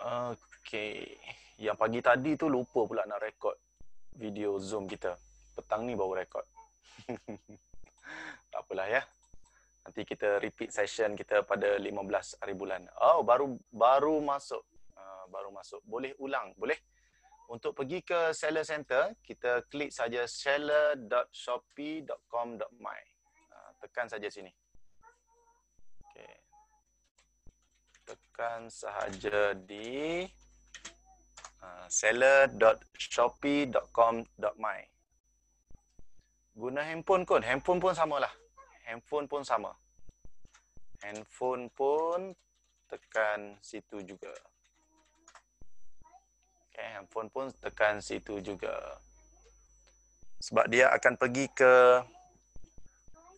Okay. Yang pagi tadi tu lupa pula nak rekod video Zoom kita. Petang ni baru rekod. tak apalah ya. Nanti kita repeat session kita pada 15 hari bulan. Oh, baru baru masuk. Uh, baru masuk. Boleh ulang? Boleh? Untuk pergi ke seller center, kita klik saja seller.shopee.com.my. Uh, ah, tekan saja sini. tekan sahaja di uh, seller.shopee.com.my guna handphone kot handphone pun samalah handphone pun sama handphone pun tekan situ juga Okay, handphone pun tekan situ juga sebab dia akan pergi ke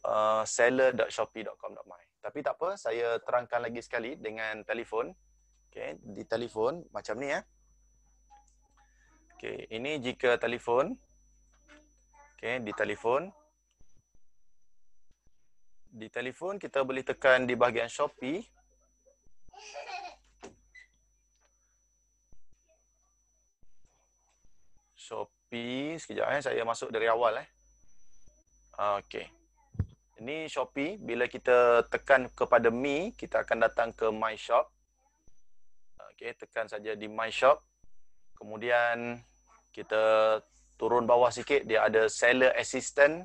uh, seller.shopee.com.my tapi tak apa, saya terangkan lagi sekali dengan telefon. Okey, di telefon macam ni ya. Eh. Okey, ini jika telefon okey, di telefon di telefon kita boleh tekan di bahagian Shopee. Shopee, sekejap eh saya masuk dari awal eh. Okey. Ini Shopee. Bila kita tekan kepada Me, kita akan datang ke My Shop. Okey, tekan saja di My Shop. Kemudian kita turun bawah sikit, dia ada Seller Assistant.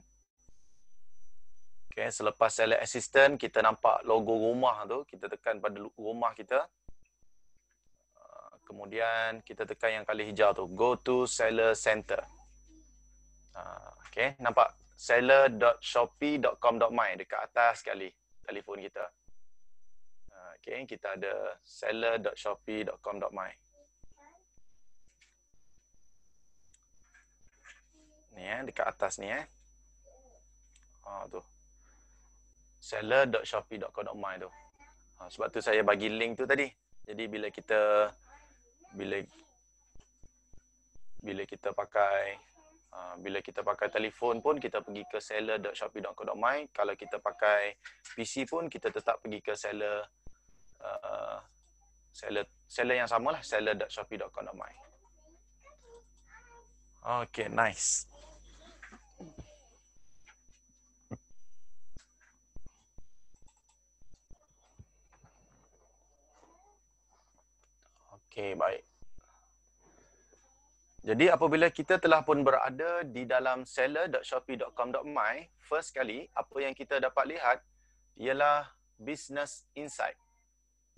Okey, selepas Seller Assistant, kita nampak logo rumah tu. Kita tekan pada rumah kita. Ah, kemudian kita tekan yang kali hijau tu. Go to Seller Center. Ah, okey, nampak seller.shopee.com.my dekat atas sekali telefon kita. Ah, okay, kita ada seller.shopee.com.my Ni eh, dekat atas ni eh. Ha, tu. seller.shopee.com.my tu. Ha, sebab tu saya bagi link tu tadi. Jadi bila kita bila bila kita pakai Ah, bila kita pakai telefon pun kita pergi ke seller.shopee.co.my kalau kita pakai PC pun kita tetap pergi ke seller uh, seller seller yang samalah seller.shopee.co.my Okay, nice. Okay, baik. Jadi apabila kita telah pun berada di dalam seller.shopee.com.my first kali apa yang kita dapat lihat ialah business insight.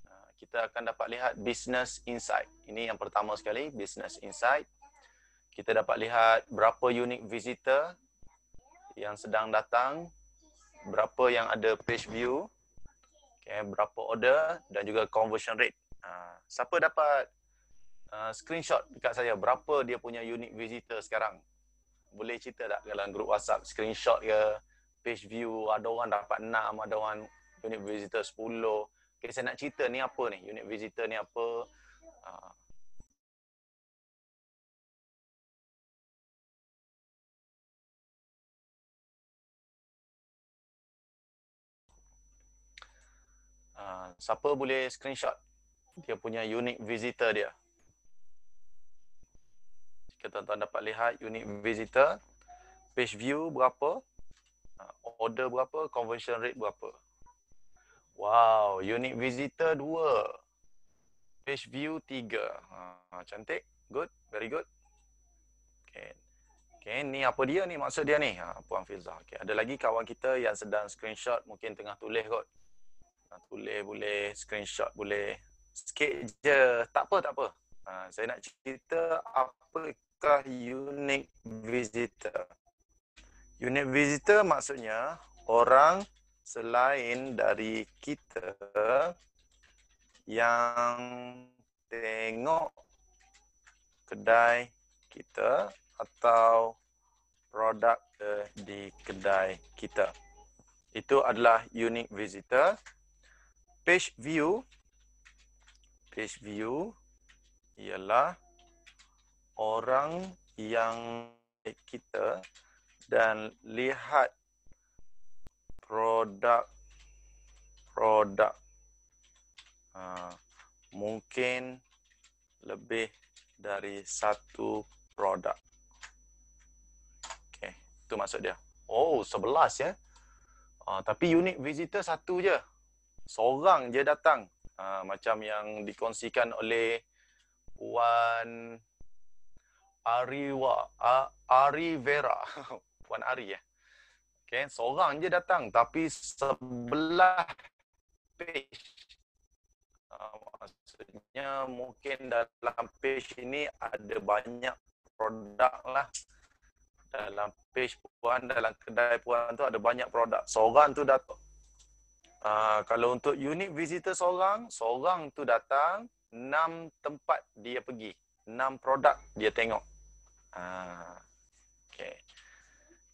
Ha, kita akan dapat lihat business insight. Ini yang pertama sekali business insight. Kita dapat lihat berapa unique visitor yang sedang datang, berapa yang ada page view, okay, berapa order dan juga conversion rate. Ha, siapa dapat Ah, screenshot dekat saya berapa dia punya unique visitor sekarang. Boleh cerita tak dalam grup WhatsApp screenshot ke page view ada orang dapat 6, ada orang unique visitor 10. Okay, saya nak cerita ni apa ni? Unique visitor ni apa? Uh, Uh, siapa boleh screenshot dia punya unique visitor dia? Uh, jika tuan-tuan dapat lihat unit visitor page view berapa uh, order berapa conversion rate berapa wow unit visitor 2 page view 3 ha, ah, cantik good very good okay. okay ni apa dia ni maksud dia ni ha, puan Filzah okay. ada lagi kawan kita yang sedang screenshot mungkin tengah tulis kot ha, tulis boleh screenshot boleh sikit je tak apa tak apa ha, saya nak cerita apa ataukah unique visitor. Unique visitor maksudnya orang selain dari kita yang tengok kedai kita atau produk eh, di kedai kita. Itu adalah unique visitor. Page view page view ialah orang yang kita dan lihat produk produk ha, mungkin lebih dari satu produk. Okey, tu maksud dia. Oh, sebelas ya. Ha, tapi unit visitor satu je. Seorang je datang. Ha, macam yang dikongsikan oleh Puan One... Ariwa, A, Ari Vera. Eh. Puan Ari ya. Okay, seorang je datang tapi sebelah page ah, maksudnya mungkin dalam page ini ada banyak produk lah dalam page puan dalam kedai puan tu ada banyak produk seorang tu datang uh, kalau untuk unit visitor seorang seorang tu datang enam tempat dia pergi enam produk dia tengok Ha, okay.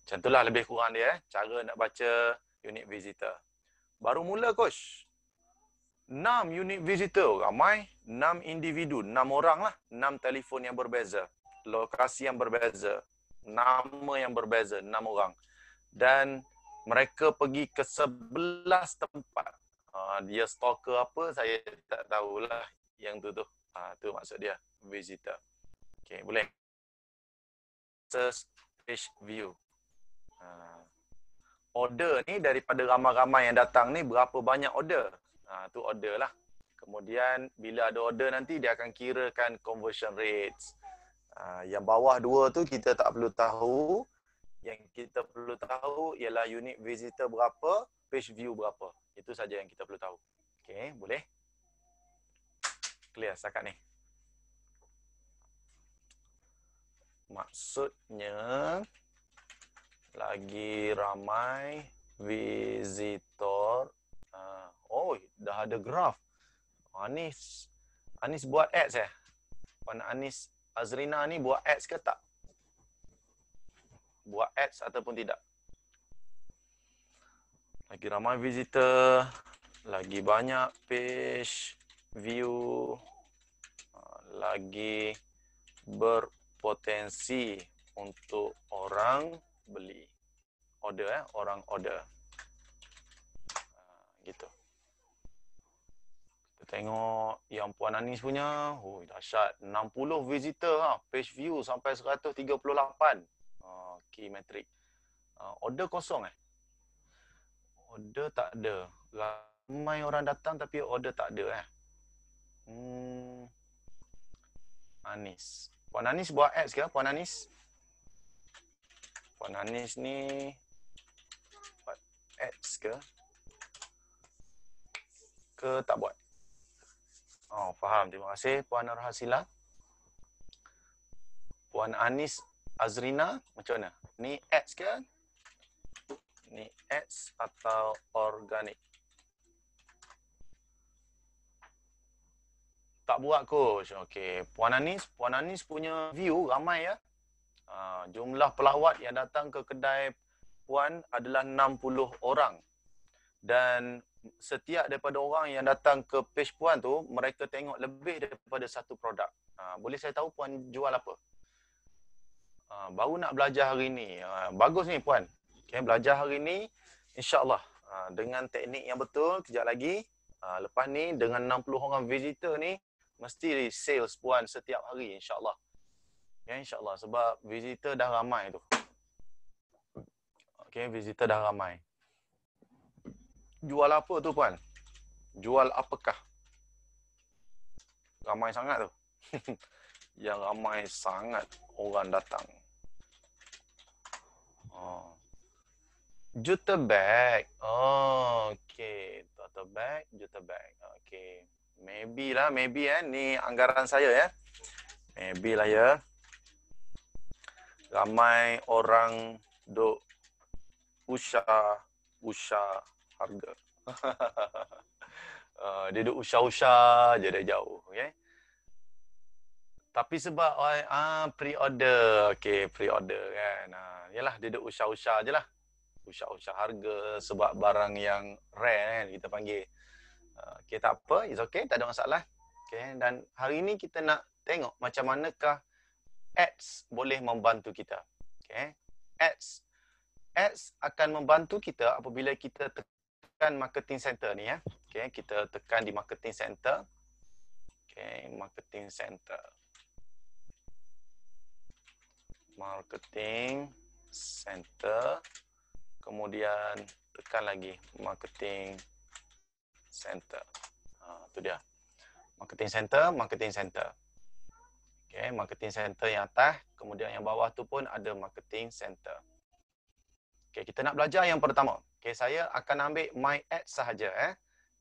Macam itulah lebih kurang dia. Eh. Cara nak baca unit visitor. Baru mula coach. 6 unit visitor. Ramai. 6 individu. 6 orang lah. 6 telefon yang berbeza. Lokasi yang berbeza. Nama yang berbeza. 6 orang. Dan mereka pergi ke 11 tempat. Ha, dia stalker apa, saya tak tahulah yang tu tu. Ha, tu maksud dia, visitor. Okay, boleh? versus page view. Uh, order ni daripada ramai-ramai yang datang ni berapa banyak order. Uh, tu order lah. Kemudian bila ada order nanti dia akan kirakan conversion rates. Uh, yang bawah dua tu kita tak perlu tahu. Yang kita perlu tahu ialah unit visitor berapa, page view berapa. Itu saja yang kita perlu tahu. Okay, boleh? Clear setakat ni. maksudnya lagi ramai visitor uh, oh dah ada graf Anis Anis buat ads eh Puan Anis Azrina ni buat ads ke tak buat ads ataupun tidak lagi ramai visitor lagi banyak page view uh, lagi ber potensi untuk orang beli. Order eh? orang order. Ha, gitu. Kita tengok yang Puan Anis punya. Oh, dahsyat. 60 visitor. Ha? Page view sampai 138. Ha, key metric. Ha, order kosong eh? Order tak ada. Ramai orang datang tapi order tak ada eh? Hmm. Anis. Puan Anis buat ads ke Puan Anis? Puan Anis ni buat ads ke? Ke tak buat? Oh, faham. Terima kasih Puan Arhasila. Puan Anis Azrina, macam mana? Ni ads ke? Ni ads atau organik? tak buat coach. Okey, Puan Anis, Puan Anis punya view ramai ya. Uh, jumlah pelawat yang datang ke kedai Puan adalah 60 orang. Dan setiap daripada orang yang datang ke page Puan tu, mereka tengok lebih daripada satu produk. Uh, boleh saya tahu Puan jual apa? Uh, baru nak belajar hari ni. Uh, bagus ni Puan. Okay, belajar hari ni, insyaAllah uh, dengan teknik yang betul, kejap lagi. Uh, lepas ni dengan 60 orang visitor ni, mesti sales puan setiap hari insyaallah. Ya insyaallah sebab visitor dah ramai tu. okay visitor dah ramai. Jual apa tu puan? Jual apakah? Ramai sangat tu. Yang ramai sangat orang datang. Oh. Juta bag. Oh, okey. Juta bag, juta bag. okay. Maybe lah, maybe eh. Ni anggaran saya ya. Eh. Maybe lah ya. Ramai orang duk usha usha harga. uh, dia duk usah-usah je dia jauh. Okay. Tapi sebab ah, pre-order. Okay, pre-order kan. Ah, yalah, dia duk usha usah je lah. Usha usha harga sebab barang yang rare kan kita panggil. Ah, okay, tak apa. It's okay. Tak ada masalah. Okay, dan hari ini kita nak tengok macam manakah ads boleh membantu kita. Okay, ads. Ads akan membantu kita apabila kita tekan marketing center ni ya. Okay, kita tekan di marketing center. Okay, marketing center. Marketing center. Kemudian tekan lagi marketing center center. Ha, tu dia. Marketing center, marketing center. Okay, marketing center yang atas, kemudian yang bawah tu pun ada marketing center. Okay, kita nak belajar yang pertama. Okay, saya akan ambil my ad sahaja. Eh.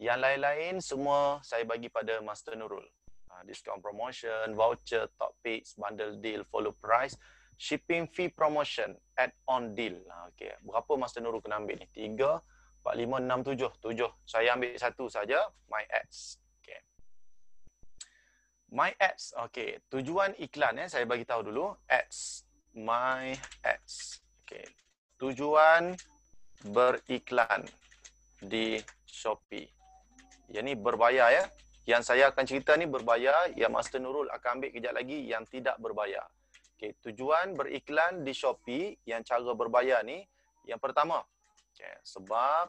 Yang lain-lain semua saya bagi pada Master Nurul. Ha, discount promotion, voucher, top picks, bundle deal, follow price, shipping fee promotion, add-on deal. Ha, okay, berapa Master Nurul kena ambil ni? Tiga, 4, 5, 6, 7. 7. Saya ambil satu saja. My ads. Okay. My ads. Okay. Tujuan iklan. Eh. Saya bagi tahu dulu. Ads. My ads. Okay. Tujuan beriklan di Shopee. Yang ni berbayar ya. Yang saya akan cerita ni berbayar. Yang Master Nurul akan ambil kejap lagi yang tidak berbayar. Okay. Tujuan beriklan di Shopee yang cara berbayar ni. Yang pertama, Okay. Sebab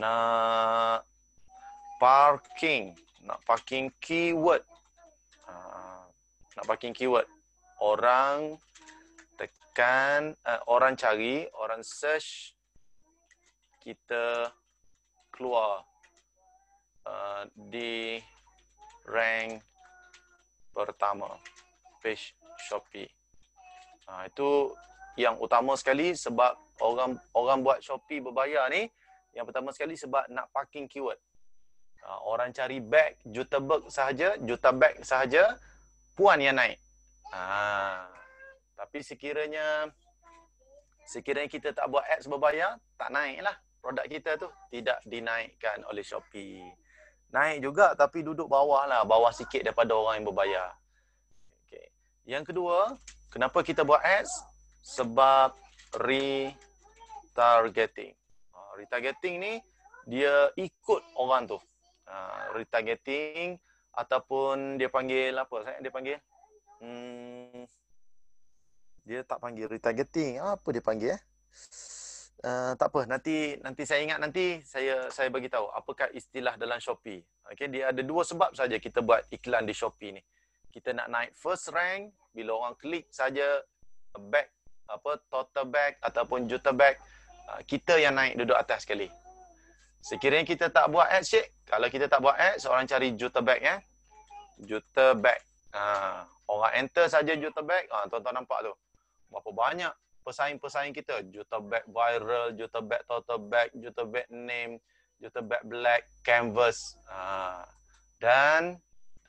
nak parking. Nak parking keyword. Uh, nak parking keyword. Orang tekan, uh, orang cari, orang search. Kita keluar uh, di rank pertama. Page Shopee. Uh, itu yang utama sekali sebab orang orang buat Shopee berbayar ni yang pertama sekali sebab nak parking keyword. Ha, orang cari bag juta bag sahaja, juta bag sahaja puan yang naik. Ha, tapi sekiranya sekiranya kita tak buat ads berbayar, tak naiklah produk kita tu tidak dinaikkan oleh Shopee. Naik juga tapi duduk bawah lah, bawah sikit daripada orang yang berbayar. Okay. Yang kedua, kenapa kita buat ads? sebab retargeting. Ah, retargeting ni dia ikut orang tu. Ah, retargeting ataupun dia panggil apa saya dia panggil? Hmm, dia tak panggil retargeting. Apa dia panggil eh? Uh, tak apa nanti nanti saya ingat nanti saya saya bagi tahu apakah istilah dalam Shopee. Okay. dia ada dua sebab saja kita buat iklan di Shopee ni. Kita nak naik first rank bila orang klik saja back apa tote bag ataupun juta bag ah, kita yang naik duduk atas sekali. Sekiranya kita tak buat ad, Syek. Kalau kita tak buat ad, seorang cari juta bag ya. Juta bag. Ha. Orang enter saja juta bag. Ha, tuan-tuan nampak tu. Berapa banyak pesaing-pesaing kita. Juta bag viral, juta bag tote bag, juta bag name, juta bag black, canvas. Ha. Dan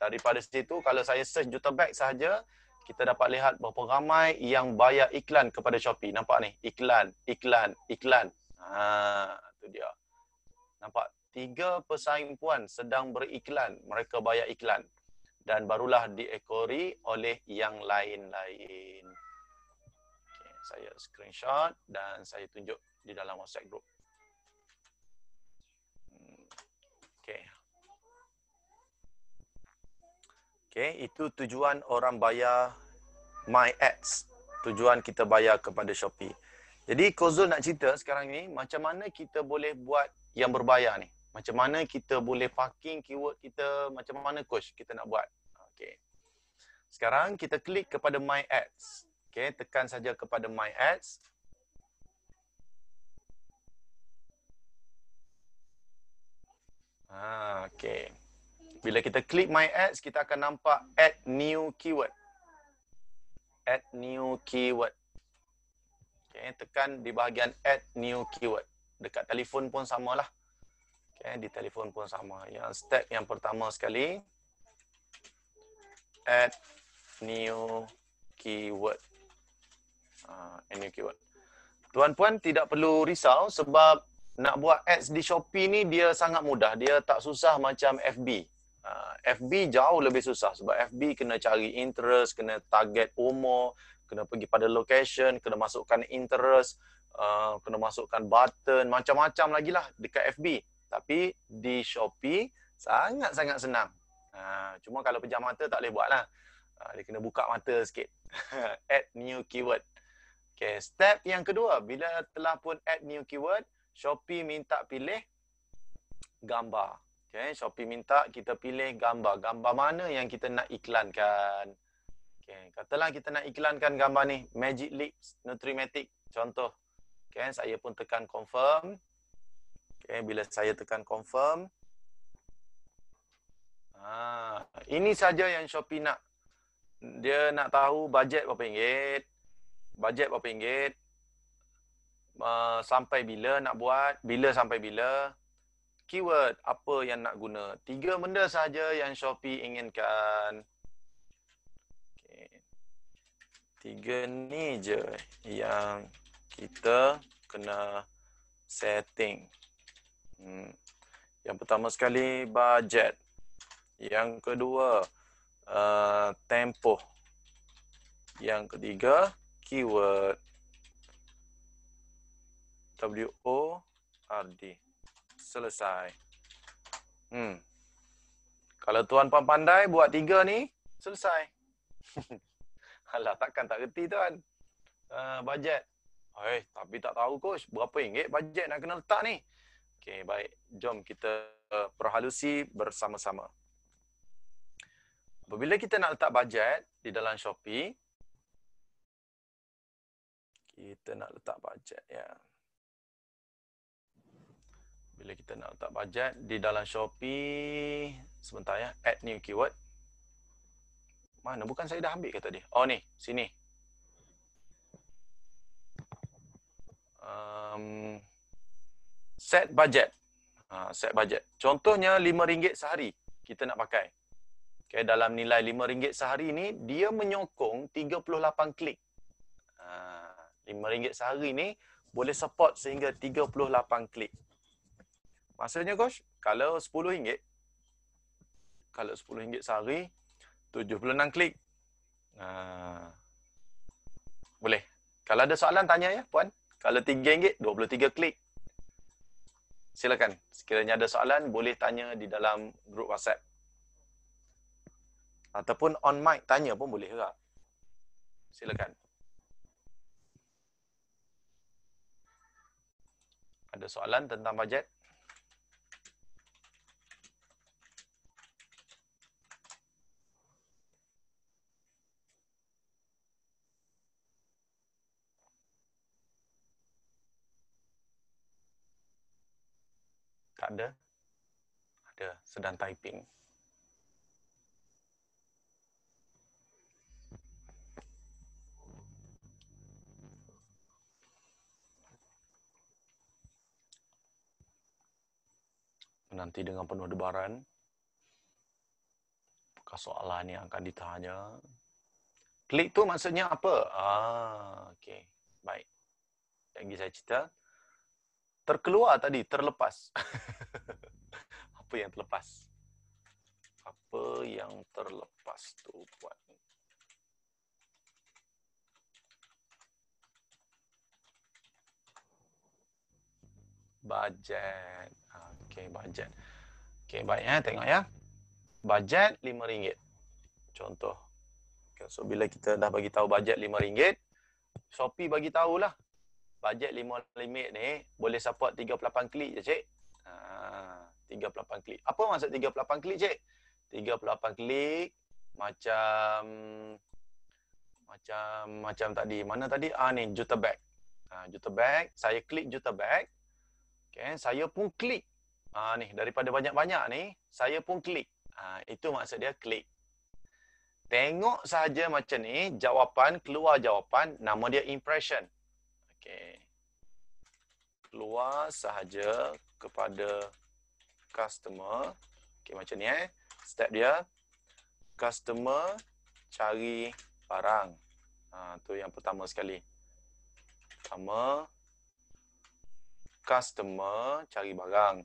daripada situ, kalau saya search juta bag saja kita dapat lihat berapa ramai yang bayar iklan kepada Shopee. Nampak ni? Iklan, iklan, iklan. Ha, tu dia. Nampak? Tiga pesaing puan sedang beriklan. Mereka bayar iklan. Dan barulah diekori oleh yang lain-lain. Okay, saya screenshot dan saya tunjuk di dalam WhatsApp group. Okay, itu tujuan orang bayar My Ads. Tujuan kita bayar kepada Shopee. Jadi Kozul nak cerita sekarang ni macam mana kita boleh buat yang berbayar ni. Macam mana kita boleh parking keyword kita, macam mana coach kita nak buat. Okay. Sekarang kita klik kepada My Ads. Okay, tekan saja kepada My Ads. Ah, okay. Bila kita klik my ads, kita akan nampak add new keyword. Add new keyword. Okay, tekan di bahagian add new keyword. Dekat telefon pun sama lah. Okay, di telefon pun sama. Yang step yang pertama sekali. Add new keyword. Uh, add new keyword. Tuan-puan tidak perlu risau sebab nak buat ads di Shopee ni dia sangat mudah. Dia tak susah macam FB. Uh, ah, FB jauh lebih susah sebab FB kena cari interest, kena target umur, kena pergi pada location, kena masukkan interest, uh, kena masukkan button, macam-macam lagi lah dekat FB. Tapi di Shopee sangat-sangat senang. Uh, cuma kalau pejam mata tak boleh buat lah. Uh, dia kena buka mata sikit. add new keyword. Okay, step yang kedua, bila telah pun add new keyword, Shopee minta pilih gambar. Okay, Shopee minta kita pilih gambar. Gambar mana yang kita nak iklankan. Okay, katalah kita nak iklankan gambar ni. Magic Lips Nutrimatic. Contoh. Okay, saya pun tekan confirm. Okay, bila saya tekan confirm. Ah, ini saja yang Shopee nak. Dia nak tahu bajet berapa ringgit. Bajet berapa ringgit. Uh, sampai bila nak buat. Bila sampai Bila keyword apa yang nak guna. Tiga benda sahaja yang Shopee inginkan. Okay. Tiga ni je yang kita kena setting. Hmm. Yang pertama sekali budget. Yang kedua uh, tempoh. Yang ketiga keyword. W O R D selesai. Hmm. Kalau tuan puan pandai buat tiga ni, selesai. Alah, takkan tak reti tuan. Uh, bajet. Eh, tapi tak tahu coach, berapa ringgit bajet nak kena letak ni? Okey, baik. Jom kita eh, perhalusi bersama-sama. Apabila kita nak letak bajet di dalam Shopee, kita nak letak bajet ya bila kita nak letak bajet di dalam Shopee sebentar ya add new keyword mana bukan saya dah ambil ke tadi oh ni sini um, set budget ha, set budget contohnya RM5 sehari kita nak pakai okay, dalam nilai RM5 sehari ni dia menyokong 38 klik RM5 ha, sehari ni boleh support sehingga 38 klik Maksudnya Gosh, kalau RM10, kalau RM10 sehari, 76 klik. Ha. Boleh. Kalau ada soalan, tanya ya Puan. Kalau RM3, 23 klik. Silakan. Sekiranya ada soalan, boleh tanya di dalam grup WhatsApp. Ataupun on mic, tanya pun boleh juga. Silakan. Ada soalan tentang bajet? ada? Ada, sedang typing. Nanti dengan penuh debaran. Apakah soalan yang akan ditanya? Klik tu maksudnya apa? Ah, okey. Baik. Lagi saya cerita terkeluar tadi, terlepas. Apa yang terlepas? Apa yang terlepas tu buat? Bajet. Okay, bajet. Okay, baik ya. Tengok ya. Bajet RM5. Contoh. Okay, so, bila kita dah bagi tahu bajet RM5, Shopee bagi tahu lah bajet lima limit ni boleh support 38 klik je cik. Ha, 38 klik. Apa maksud 38 klik cik? 38 klik macam macam macam tadi. Mana tadi? Ah ni juta bag. Ah juta bag. Saya klik juta bag. Okay, saya pun klik. Ah ni daripada banyak-banyak ni, saya pun klik. Ah itu maksud dia klik. Tengok saja macam ni, jawapan keluar jawapan nama dia impression. Okey. Keluar sahaja kepada customer. Okey macam ni eh. Step dia customer cari barang. Itu ha, tu yang pertama sekali. Pertama customer cari barang.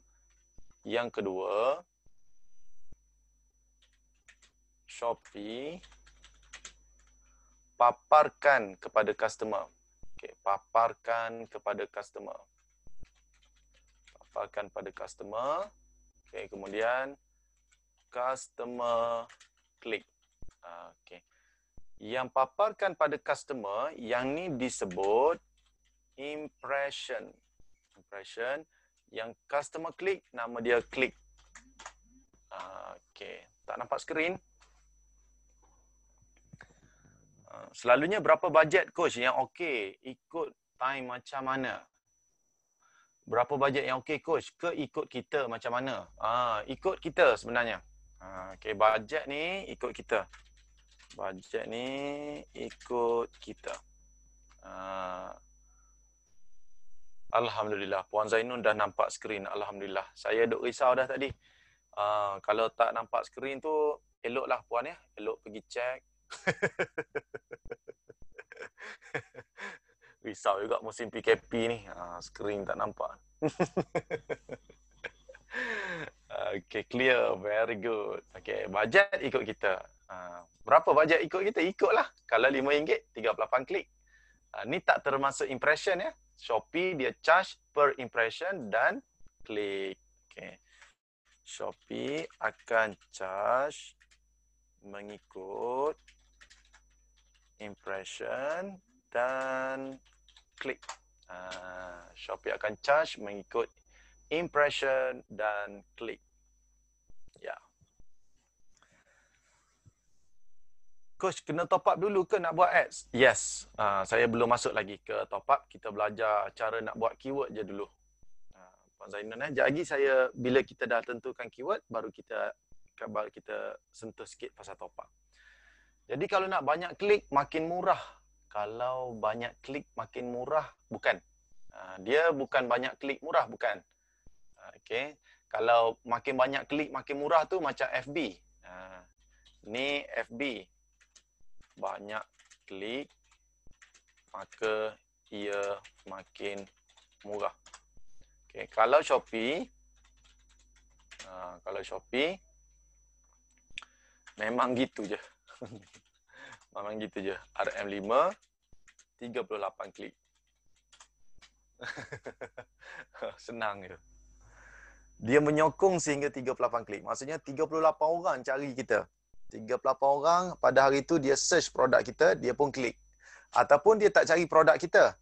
Yang kedua Shopee paparkan kepada customer. Okey, paparkan kepada customer. Paparkan pada customer. okay kemudian customer klik. Ah, okay, Yang paparkan pada customer, yang ni disebut impression. Impression. Yang customer klik, nama dia klik. Ah, okay Tak nampak skrin? Ah, selalunya berapa bajet coach yang okey ikut time macam mana? Berapa bajet yang okey coach ke ikut kita macam mana? Ah, ikut kita sebenarnya. Ah, okey bajet ni ikut kita. Bajet ni ikut kita. Ah, Alhamdulillah Puan Zainun dah nampak skrin Alhamdulillah Saya duk risau dah tadi ah, Kalau tak nampak skrin tu Eloklah puan ya Elok pergi check Risau juga musim PKP ni. Ha, screen tak nampak. okay, clear. Very good. Okay, bajet ikut kita. Ha, berapa bajet ikut kita? Ikutlah. Kalau RM5, 38 klik. Ha, ni tak termasuk impression ya. Shopee dia charge per impression dan klik. Okay. Shopee akan charge mengikut impression dan klik. Uh, Shopee akan charge mengikut impression dan klik. Ya. Yeah. Coach, kena top up dulu ke nak buat ads? Yes. Uh, saya belum masuk lagi ke top up. Kita belajar cara nak buat keyword je dulu. Uh, Puan Zainal, eh. lagi saya, bila kita dah tentukan keyword, baru kita kita sentuh sikit pasal top up. Jadi kalau nak banyak klik, makin murah. Kalau banyak klik, makin murah. Bukan. Ha, dia bukan banyak klik, murah. Bukan. Ha, okay. Kalau makin banyak klik, makin murah tu macam FB. Ha, ni FB. Banyak klik, maka ia makin murah. Okay. Kalau Shopee, kalau Shopee, memang gitu je. Memang gitu je. RM5, 38 klik. Senang je. Dia menyokong sehingga 38 klik. Maksudnya 38 orang cari kita. 38 orang pada hari itu dia search produk kita, dia pun klik. Ataupun dia tak cari produk kita.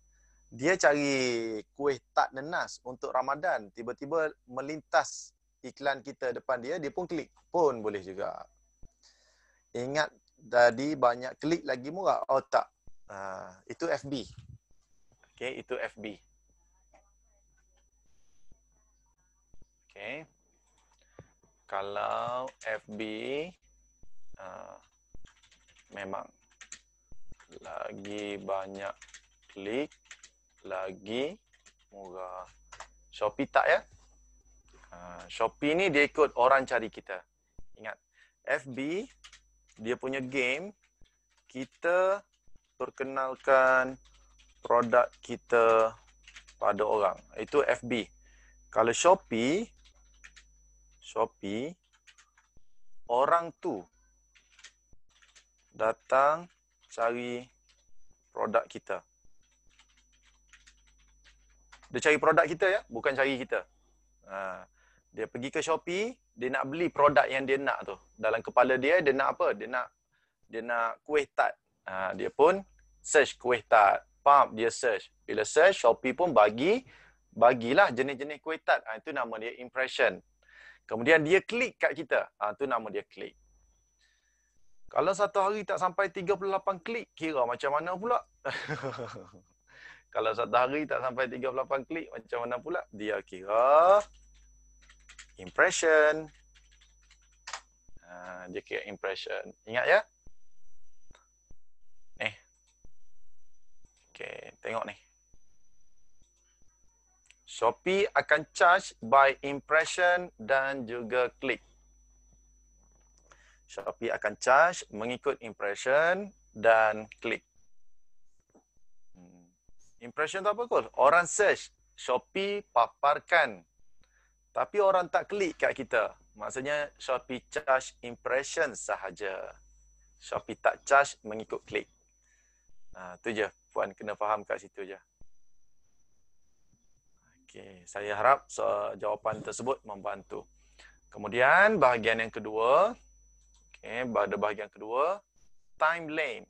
Dia cari kuih tak nenas untuk Ramadan. Tiba-tiba melintas iklan kita depan dia, dia pun klik. Pun boleh juga. Ingat jadi banyak klik lagi murah. Oh tak. Uh, itu FB. Okay, itu FB. Okay. Kalau FB uh, ha, memang lagi banyak klik, lagi murah. Shopee tak ya? Uh, Shopee ni dia ikut orang cari kita. Ingat, FB dia punya game kita perkenalkan produk kita pada orang itu FB kalau Shopee Shopee orang tu datang cari produk kita dia cari produk kita ya bukan cari kita ha, dia pergi ke Shopee dia nak beli produk yang dia nak tu. Dalam kepala dia dia nak apa? Dia nak dia nak kuih tart. Ha, dia pun search kuih tart. Pump dia search. Bila search Shopee pun bagi bagilah jenis-jenis kuih tart. Ha, itu nama dia impression. Kemudian dia klik kat kita. Ha, itu nama dia klik. Kalau satu hari tak sampai 38 klik, kira macam mana pula? Kalau satu hari tak sampai 38 klik, macam mana pula? Dia kira impression ah, dia kira impression. Ingat ya? Ni. Okay. Tengok ni. Shopee akan charge by impression dan juga klik. Shopee akan charge mengikut impression dan klik. Hmm. Impression tu apa kot? Orang search. Shopee paparkan tapi orang tak klik kat kita. Maksudnya Shopee charge impression sahaja. Shopee tak charge mengikut klik. Ah tu je puan kena faham kat situ je. Okay, saya harap so, jawapan tersebut membantu. Kemudian bahagian yang kedua, okay, pada bahagian kedua timeline.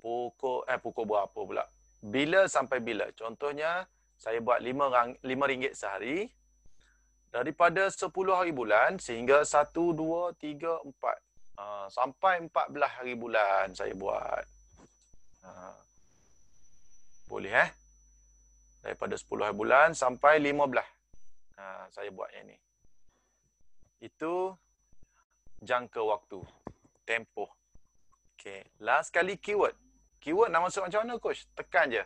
Pukul eh pukul berapa pula? Bila sampai bila? Contohnya saya buat 5 RM5 sehari, daripada 10 hari bulan sehingga 1 2 3 4 uh, sampai 14 hari bulan saya buat. Uh, boleh eh? Daripada 10 hari bulan sampai 15. Uh, ha, saya buat yang ni. Itu jangka waktu, tempoh. okay last kali keyword. Keyword nak masuk macam mana coach? Tekan je.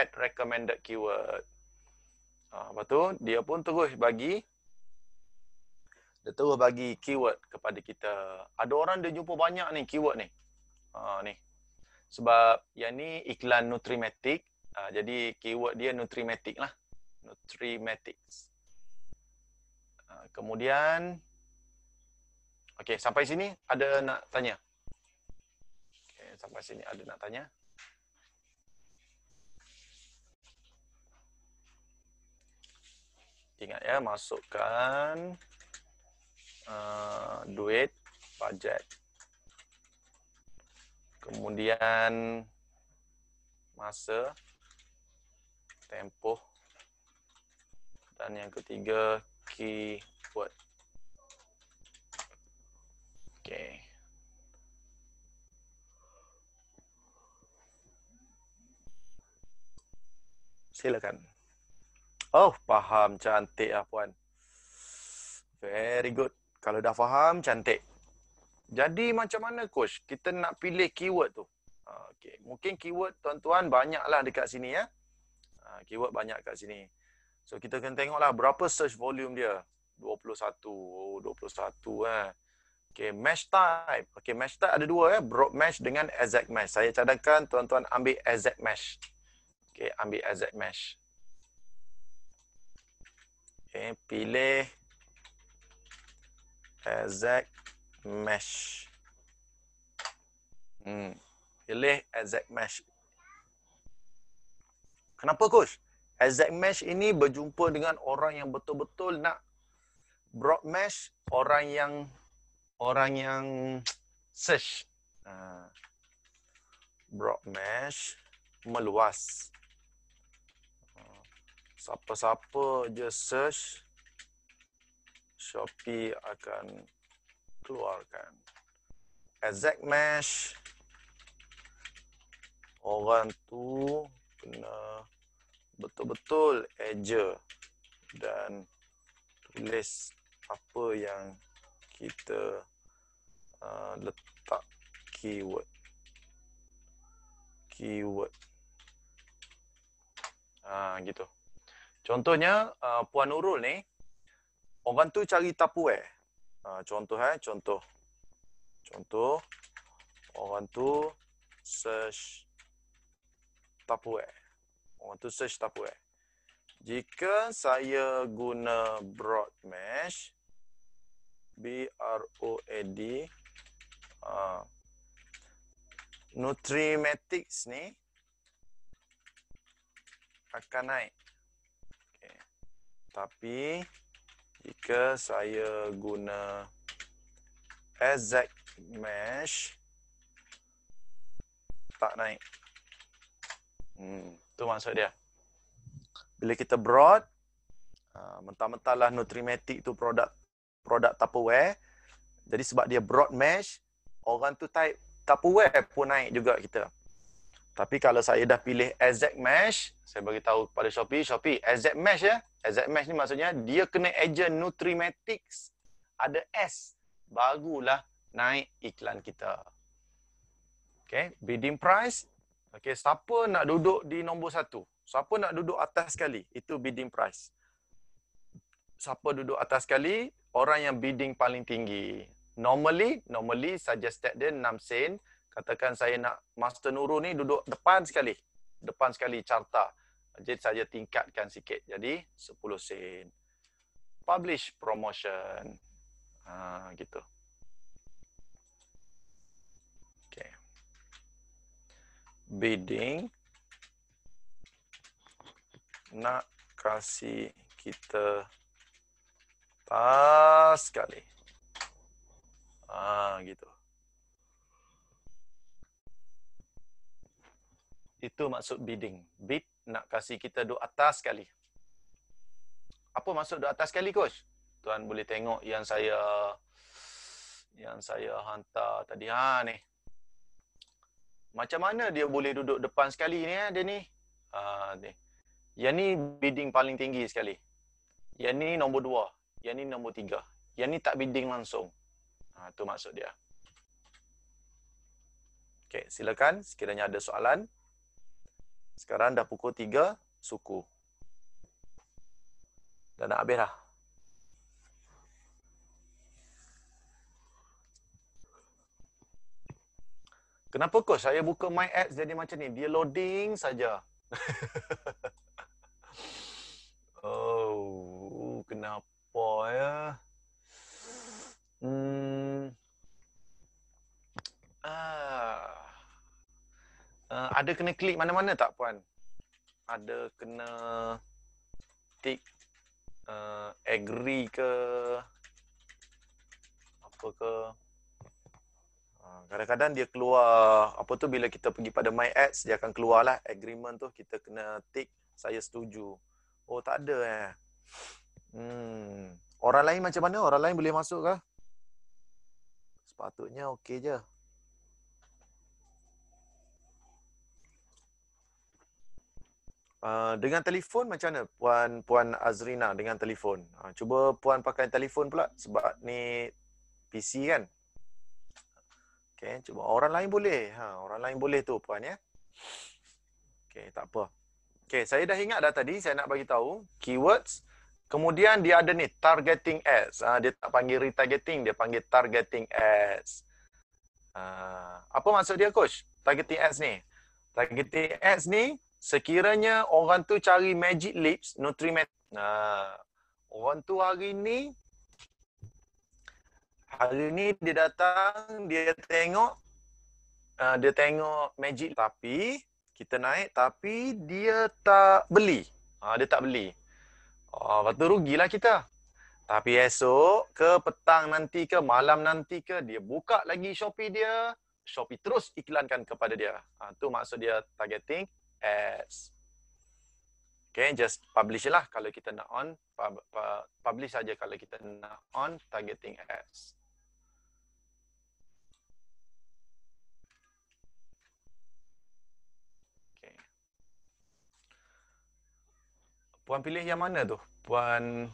Add recommended keyword. Ah, lepas tu dia pun terus bagi dia terus bagi keyword kepada kita. Ada orang dia jumpa banyak ni keyword ni. Ha, ni. Sebab yang ni iklan Nutrimatic. Ha, jadi keyword dia Nutrimatic lah. Nutrimatics. Ha, kemudian. Okay, sampai sini ada nak tanya? Okay, sampai sini ada nak tanya? Ingat ya, masukkan... Uh, duit, budget. Kemudian masa, tempoh. Dan yang ketiga, keyword. Okay. Silakan. Oh, faham. Cantik lah, Puan. Very good. Kalau dah faham, cantik. Jadi macam mana coach? Kita nak pilih keyword tu. Ah, okay. Mungkin keyword tuan-tuan banyaklah dekat sini ya. Ah, keyword banyak kat sini. So kita kena lah berapa search volume dia. 21. Oh, 21 eh. Okay, match type. Okay, match type ada dua ya. Eh. Broad match dengan exact match. Saya cadangkan tuan-tuan ambil exact match. Okay, ambil exact match. Okay, pilih exact mesh. Hmm. Pilih exact mesh. Kenapa coach? Exact mesh ini berjumpa dengan orang yang betul-betul nak broad mesh, orang yang orang yang search. Uh, ha. broad mesh meluas. Ha. Siapa-siapa uh, je search. Shopee akan keluarkan exact match orang tu kena betul-betul eja dan tulis apa yang kita uh, letak keyword keyword ah uh, gitu contohnya uh, puan Nurul ni orang tu cari tapuai. Uh, eh. ha, contoh eh, contoh. Contoh orang tu search tapuai. Eh. Orang tu search tapuai. Eh. Jika saya guna broad mesh B R O A D uh, ha, Nutrimetrics ni akan naik. Okay. Tapi jika saya guna exact mesh tak naik hmm tu maksud dia bila kita broad ah, mentah-mentahlah nutrimatic tu produk produk tupperware jadi sebab dia broad mesh orang tu type tupperware pun naik juga kita tapi kalau saya dah pilih exact mesh saya bagi tahu kepada Shopee Shopee exact mesh ya ZMS ni maksudnya dia kena agent Nutrimatics ada S barulah naik iklan kita. Okay, bidding price. Okay, siapa nak duduk di nombor satu? Siapa nak duduk atas sekali? Itu bidding price. Siapa duduk atas sekali? Orang yang bidding paling tinggi. Normally, normally suggested dia 6 sen. Katakan saya nak Master Nurul ni duduk depan sekali. Depan sekali carta. Jadi saya tingkatkan sikit. Jadi 10 sen. Publish promotion. Ha, gitu. Okay. Bidding. Nak kasih kita tas sekali. Ha, gitu. Itu maksud bidding. Bid nak kasih kita duduk atas sekali. Apa maksud duduk atas sekali, coach? Tuan boleh tengok yang saya yang saya hantar tadi ha ni. Macam mana dia boleh duduk depan sekali ni eh, dia ni? Ha ni. Yang ni bidding paling tinggi sekali. Yang ni nombor dua. Yang ni nombor tiga. Yang ni tak bidding langsung. Ha, tu maksud dia. Okay, silakan sekiranya ada soalan. Sekarang dah pukul 3 suku. Dah nak habis dah. Kenapa coach saya buka my ads jadi macam ni? Dia loading saja. oh, kenapa ya? Hmm. Ah. Uh, ada kena klik mana-mana tak puan? Ada kena tick uh, agree ke apa ke? Uh, kadang-kadang dia keluar apa tu bila kita pergi pada my ads dia akan keluarlah agreement tu kita kena tick saya setuju. Oh tak ada eh. Hmm. Orang lain macam mana? Orang lain boleh masuk ke? Sepatutnya okey je. Uh, dengan telefon macam mana puan puan Azrina dengan telefon? Uh, cuba puan pakai telefon pula sebab ni PC kan. Okey, cuba orang lain boleh. Ha, orang lain boleh tu puan ya. Okey, tak apa. Okay, saya dah ingat dah tadi saya nak bagi tahu keywords. Kemudian dia ada ni targeting ads. Uh, dia tak panggil retargeting, dia panggil targeting ads. Uh, apa maksud dia coach? Targeting ads ni. Targeting ads ni Sekiranya orang tu cari magic lips, nutriment. Nah, orang tu hari ni hari ni dia datang, dia tengok uh, dia tengok magic tapi kita naik tapi dia tak beli. Ha, dia tak beli. Ah, uh, waktu rugilah kita. Tapi esok ke petang nanti ke malam nanti ke dia buka lagi Shopee dia, Shopee terus iklankan kepada dia. Ah, uh, tu maksud dia targeting as. Okay, just publish lah kalau kita nak on. Pub, pub, publish saja kalau kita nak on targeting ads. Okay. Puan pilih yang mana tu? Puan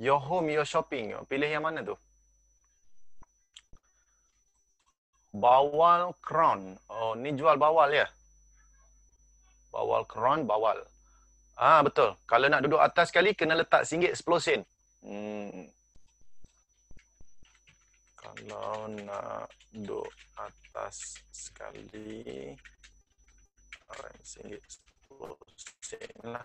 Your home, your shopping Pilih yang mana tu? Bawal crown Oh, ni jual bawal ya? Yeah? bawal keran bawal. Ah ha, betul. Kalau nak duduk atas sekali kena letak singgit 10 Hmm. Kalau nak duduk atas sekali RM10 lah.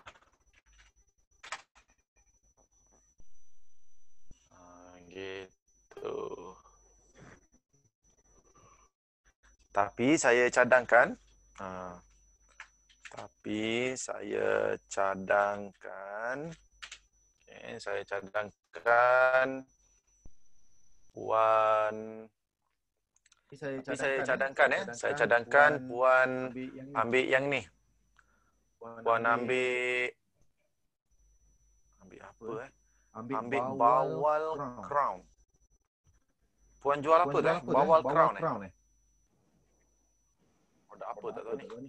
Ah, gitu. Tapi saya cadangkan uh, tapi saya cadangkan okay, saya cadangkan puan tapi saya cadangkan, eh, saya cadangkan puan, ambil, yang ni puan, ambil ambil apa eh ambil, ambil bawal, bawal crown, crown. Puan jual apa puan apa bawal, tu crown bawal crown eh? Ada eh? apa Tak tahu ni.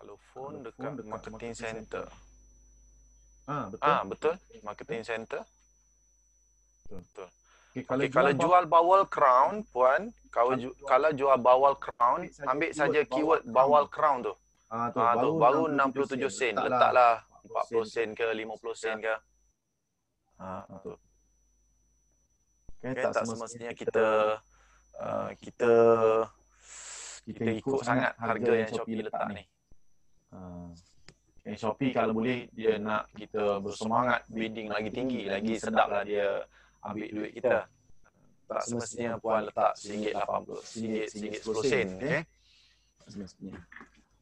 kalau phone kalau dekat, phone dekat marketing, marketing center. center. Ah, betul. Ah, betul. Marketing betul. center. Betul. Okay, kalau, okay, jual, kalau jual bawal crown puan, kalau jual, kalau jual bawal crown, ambil saja keyword bawal crown tu. Ah, tu, ah, tu baru, baru 67 sen. sen. Letaklah 40 lah. sen ke 50 sen ke. Ah, ah tu. Okay, okay, tak, semestinya, semestinya kita kita ah, kita, kita ikut sangat harga yang Shopee letak, letak ni. ni. Uh, Shopee kalau boleh dia nak kita bersemangat bidding lagi tinggi lagi sedaplah dia ambil duit kita. Tak semestinya puan letak RM1.80, RM1.10 sen, okey.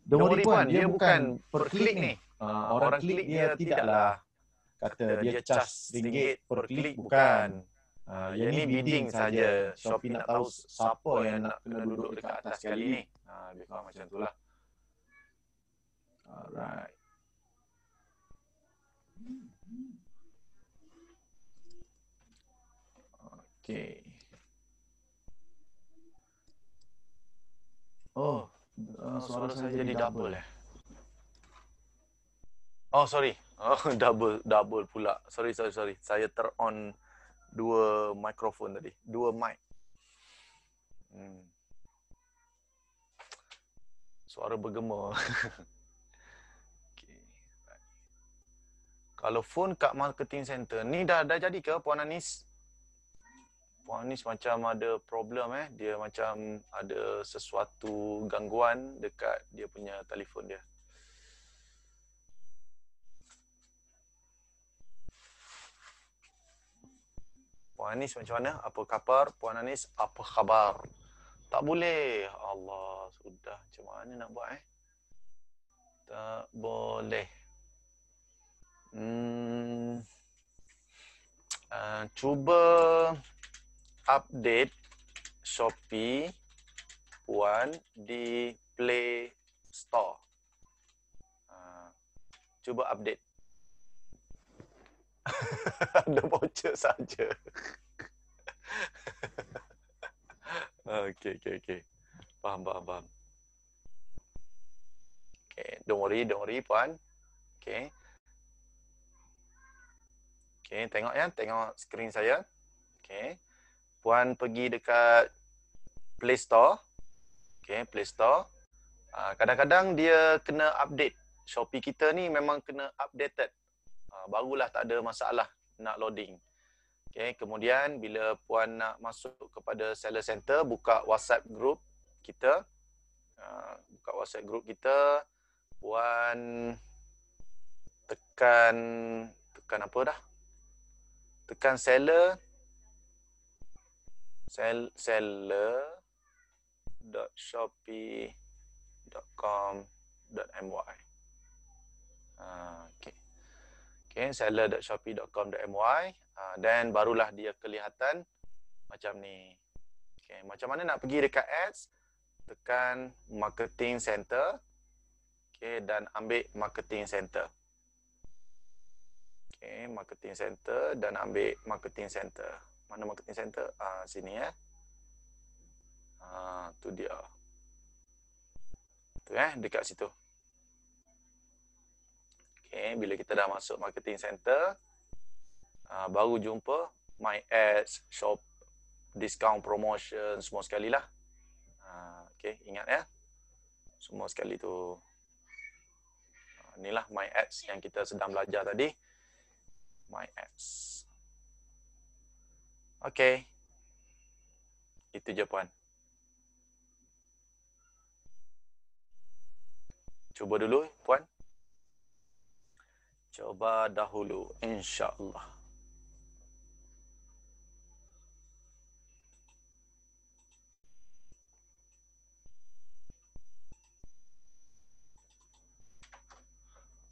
Don't worry puan, dia bukan per klik ni. Uh, orang, orang klik dia tidaklah lah. kata dia charge ringgit per klik bukan. Uh, yang ini bidding saja. Shopee nak tahu siapa yang nak kena duduk dekat atas kali ni. Ha, uh, lebih kurang macam itulah. All Okay. Oh, uh, oh, suara saya jadi, jadi double eh. Oh sorry, oh, double double pula. Sorry sorry sorry, saya ter on dua mikrofon tadi, dua mic. Hmm. Suara bergema. kalau phone kat marketing center ni dah dah jadi ke puan Anis puan Anis macam ada problem eh dia macam ada sesuatu gangguan dekat dia punya telefon dia Puan Anis macam mana? Apa khabar? Puan Anis, apa khabar? Tak boleh. Allah, sudah. Macam mana nak buat eh? Tak boleh uh, cuba update Shopee Puan di Play Store. Uh, cuba update. Ada voucher saja. okay, okay, okay. Faham, faham, faham. Okay, don't worry, don't worry, Puan. Okay. Okey, tengok ya, tengok skrin saya. Okey. Puan pergi dekat Play Store. Okey, Play Store. Ah, kadang-kadang dia kena update. Shopee kita ni memang kena updated. Ah, barulah tak ada masalah nak loading. Okey, kemudian bila puan nak masuk kepada seller center, buka WhatsApp group kita. Ah, buka WhatsApp group kita. Puan tekan tekan apa dah? tekan seller sell seller.shopee.com.my ah uh, okey okey seller.shopee.com.my uh, ah, then barulah dia kelihatan macam ni Okay, macam mana nak pergi dekat ads tekan marketing center Okay, dan ambil marketing center okay, marketing center dan ambil marketing center mana marketing center ah uh, sini ya eh. uh, tu dia tu eh dekat situ Okay, bila kita dah masuk marketing center uh, baru jumpa my ads shop discount promotion semua sekali lah uh, ah, okey ingat ya semua sekali tu inilah my ads yang kita sedang belajar tadi my x. Okay, Itu jawapan. Cuba dulu puan. Cuba dahulu insya-Allah.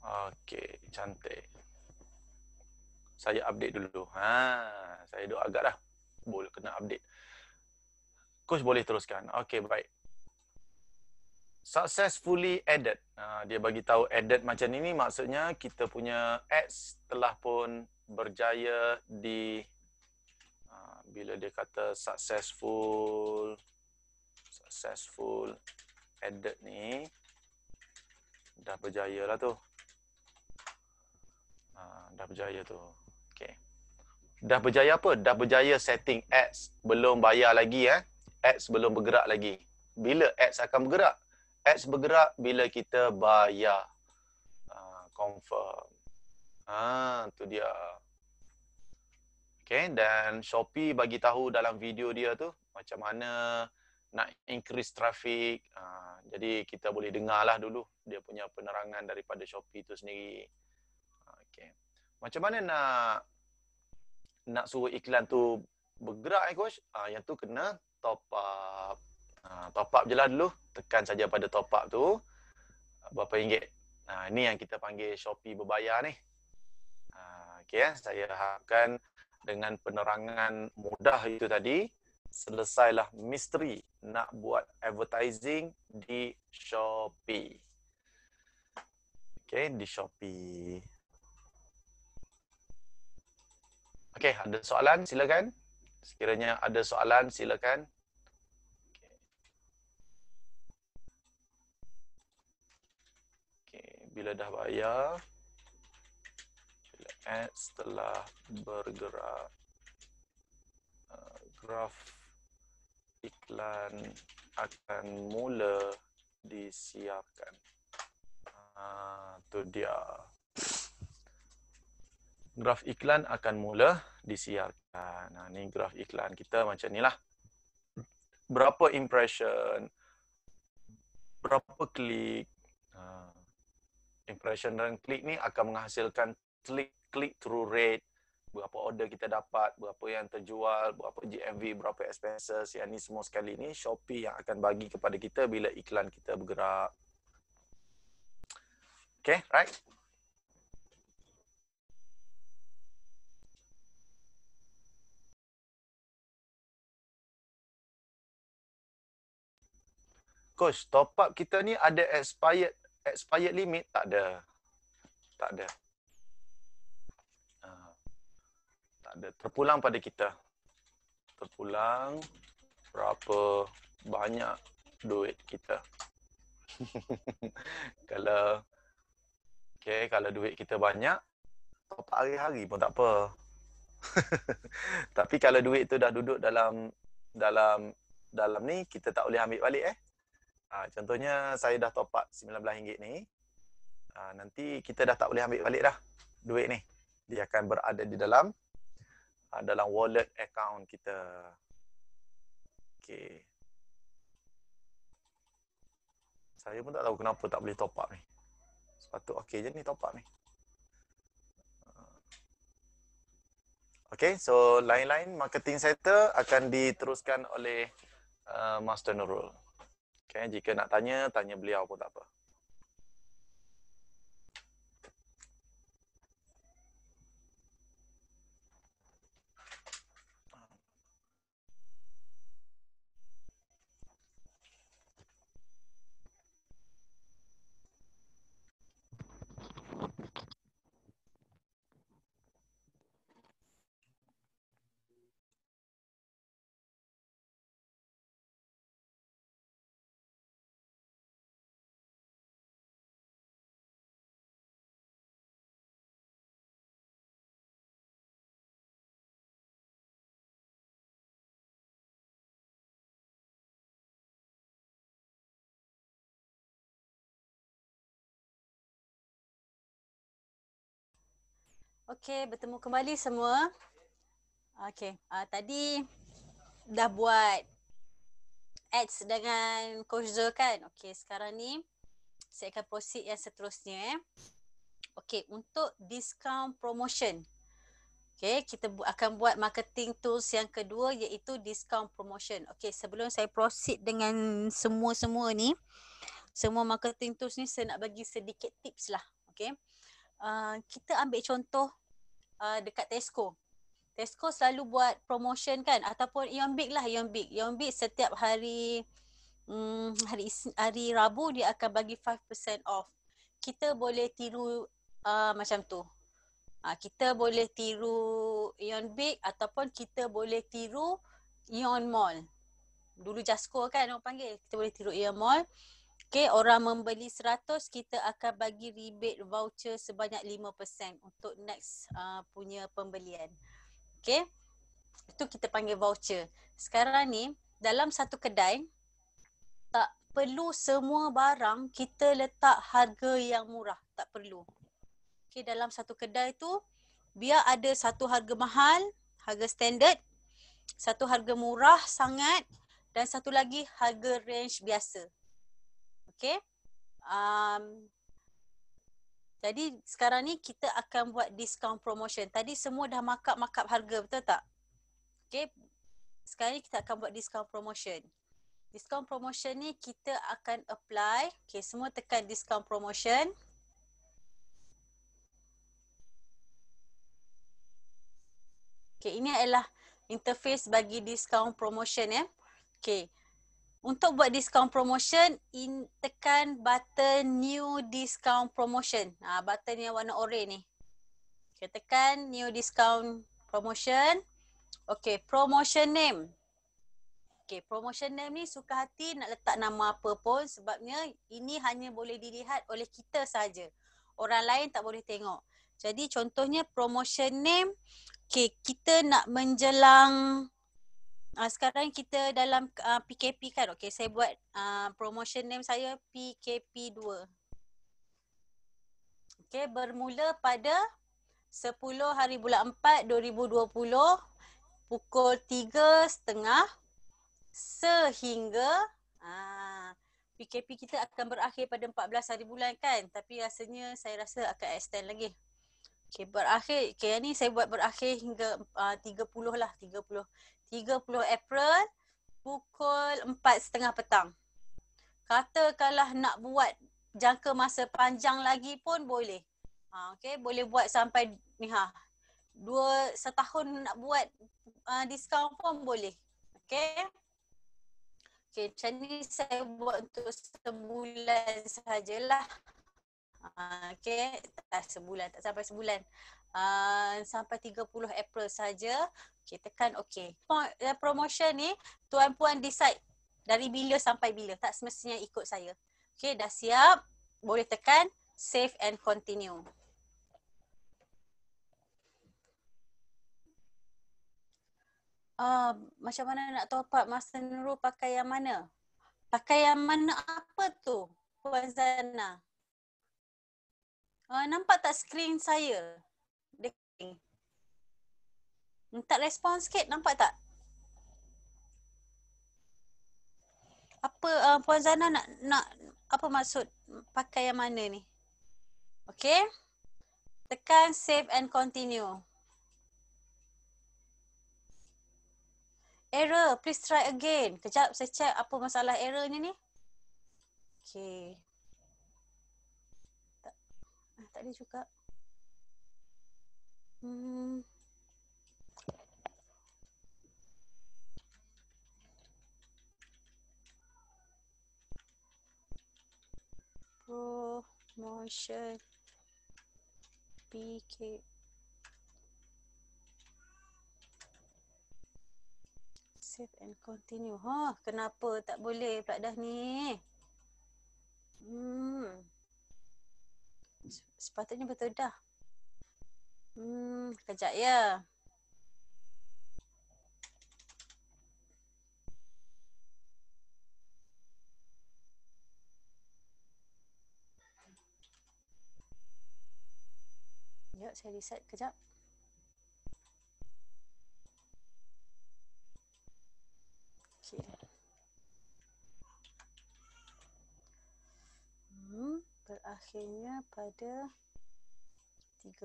Okey, cantik saya update dulu. Ha, saya duduk agak dah. Boleh kena update. Coach boleh teruskan. Okey, baik. Successfully added. Ha, dia bagi tahu added macam ini maksudnya kita punya ads telah pun berjaya di ha, bila dia kata successful successful added ni dah berjaya lah tu. Ha, dah berjaya tu dah berjaya apa? Dah berjaya setting ads belum bayar lagi eh. Ads belum bergerak lagi. Bila ads akan bergerak? Ads bergerak bila kita bayar. Ha, confirm. Ah, ha, tu dia. Okay, dan Shopee bagi tahu dalam video dia tu macam mana nak increase traffic. Ha, jadi kita boleh dengarlah dulu dia punya penerangan daripada Shopee tu sendiri. Ah, okay. Macam mana nak nak suruh iklan tu bergerak eh coach ah yang tu kena top up ah top up jelah dulu tekan saja pada top up tu berapa ringgit nah ini yang kita panggil Shopee berbayar ni ah, Okay, eh. saya harapkan dengan penerangan mudah itu tadi, selesailah misteri nak buat advertising di Shopee. Okay, di Shopee. Okey, ada soalan silakan. Sekiranya ada soalan silakan. Okey. bila dah bayar bila ad setelah bergerak eh, graf iklan akan mula disiapkan. Ah, tu dia graf iklan akan mula disiarkan. Nah, ni graf iklan kita macam ni lah. Berapa impression, berapa klik, ah, impression dan klik ni akan menghasilkan klik klik through rate, berapa order kita dapat, berapa yang terjual, berapa GMV, berapa expenses. Yang ni semua sekali ni Shopee yang akan bagi kepada kita bila iklan kita bergerak. Okay, right? coach top up kita ni ada expired expired limit tak ada tak ada ah. tak ada terpulang pada kita terpulang berapa banyak duit kita kalau okey kalau duit kita banyak top up hari-hari pun tak apa tapi kalau duit tu dah duduk dalam dalam dalam ni kita tak boleh ambil balik eh Ha, contohnya saya dah top up RM19 ni. Ha, nanti kita dah tak boleh ambil balik dah duit ni. Dia akan berada di dalam ha, dalam wallet account kita. Okey. Saya pun tak tahu kenapa tak boleh top up ni. Sepatut okey je ni top up ni. Okay, so lain-lain marketing center akan diteruskan oleh uh, Master Nurul. Okay, jika nak tanya, tanya beliau pun tak apa. Okey, bertemu kembali semua. Okey, uh, tadi dah buat ads dengan Coach Zul kan? Okey, sekarang ni saya akan proceed yang seterusnya eh. Okey, untuk discount promotion. Okey, kita bu- akan buat marketing tools yang kedua iaitu discount promotion. Okey, sebelum saya proceed dengan semua-semua ni, semua marketing tools ni saya nak bagi sedikit tips lah. Okey uh, kita ambil contoh uh, dekat Tesco. Tesco selalu buat promotion kan ataupun Ion Big lah Ion Big. Ion Big setiap hari um, hari hari Rabu dia akan bagi 5% off. Kita boleh tiru uh, macam tu. Uh, kita boleh tiru Ion Big ataupun kita boleh tiru Ion Mall. Dulu Jasco kan orang panggil. Kita boleh tiru Ion Mall. Okay, orang membeli 100 kita akan bagi rebate voucher sebanyak 5% untuk next uh, punya pembelian. Okay, itu kita panggil voucher. Sekarang ni dalam satu kedai tak perlu semua barang kita letak harga yang murah. Tak perlu. Okay, dalam satu kedai tu biar ada satu harga mahal, harga standard, satu harga murah sangat dan satu lagi harga range biasa. Okay. Um, jadi sekarang ni kita akan buat discount promotion. Tadi semua dah markup-markup harga betul tak? Okay. Sekarang ni kita akan buat discount promotion. Discount promotion ni kita akan apply. Okay semua tekan discount promotion. Okay ini adalah interface bagi discount promotion ya. Eh. Okay untuk buat discount promotion in, tekan button new discount promotion ha, button yang warna oranye ni okay, tekan new discount promotion okay promotion name okay promotion name ni suka hati nak letak nama apa pun sebabnya ini hanya boleh dilihat oleh kita saja orang lain tak boleh tengok jadi contohnya promotion name okay kita nak menjelang uh, sekarang kita dalam uh, ah, PKP kan. Okay, saya buat uh, promotion name saya PKP2. Okay, bermula pada 10 hari bulan 4 2020 pukul 3.30 sehingga PKP kita akan berakhir pada 14 hari bulan kan tapi rasanya saya rasa akan extend lagi. Okay, berakhir okey ni saya buat berakhir hingga uh, 30 lah 30 30 April pukul 4.30 petang. Kata Katakanlah nak buat jangka masa panjang lagi pun boleh. Ha, okay, boleh buat sampai ni ha. Dua setahun nak buat uh, diskaun pun boleh. Okay. Okay, macam ni saya buat untuk sebulan sajalah. Uh, ha, okay, tak sebulan, tak sampai sebulan. Ah, sampai 30 April saja. Okey, tekan okey. Eh, promotion ni tuan-puan decide dari bila sampai bila. Tak semestinya ikut saya. Okey, dah siap. Boleh tekan save and continue. Uh, macam mana nak tahu up masa nuru pakai yang mana? Pakai yang mana apa tu Puan Zana? Uh, nampak tak screen saya? Minta respon sikit, nampak tak? Apa uh, Puan Zana nak, nak apa maksud pakai yang mana ni? Okay. Tekan save and continue. Error, please try again. Kejap saya check apa masalah error ni ni. Okay. Tak, tak ada juga. Hmm. promotion PK save and continue ha huh, kenapa tak boleh pula dah ni hmm sepatutnya betul dah hmm kejap ya yeah. Sekejap, saya reset kejap. Okay. Hmm, berakhirnya pada 30,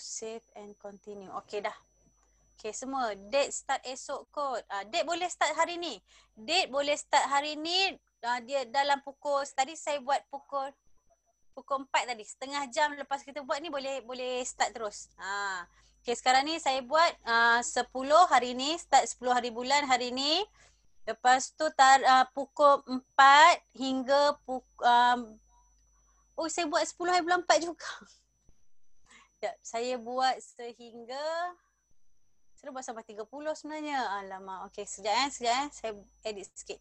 save and continue. Okay dah. Okay semua, date start esok kot. Uh, date boleh start hari ni. Date boleh start hari ni. Uh, dia dalam pukul, tadi saya buat pukul pukul 4 tadi setengah jam lepas kita buat ni boleh boleh start terus. Ha. Okay, sekarang ni saya buat ha, uh, 10 hari ni start 10 hari bulan hari ni. Lepas tu tar, uh, pukul 4 hingga pukul, um, ha, oh saya buat 10 hari bulan 4 juga. Ya, saya buat sehingga saya buat sampai 30 sebenarnya. Alamak. okay sekejap eh, sekejap eh. Saya edit sikit.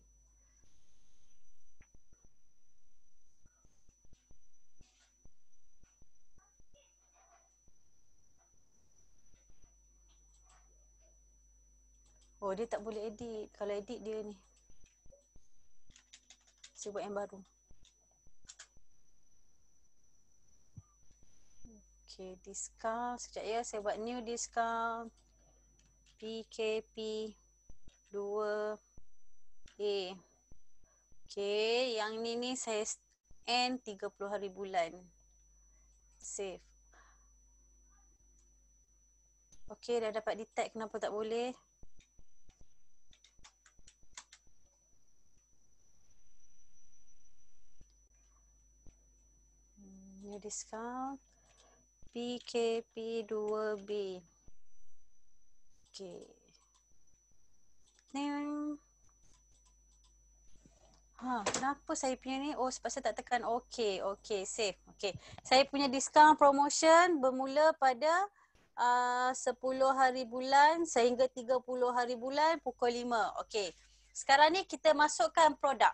Oh dia tak boleh edit. Kalau edit dia ni. Saya buat yang baru. Okay discount. Sekejap ya saya buat new discount. PKP 2A. Okay yang ni ni saya end 30 hari bulan. Save. Okay dah dapat detect kenapa tak boleh. menuliskan PKP2B. Okey. Neng. Ha, kenapa saya punya ni? Oh sebab saya tak tekan OK OK safe. Okay. Saya punya diskaun promotion bermula pada ah, uh, 10 hari bulan sehingga 30 hari bulan pukul 5. Okay. Sekarang ni kita masukkan produk.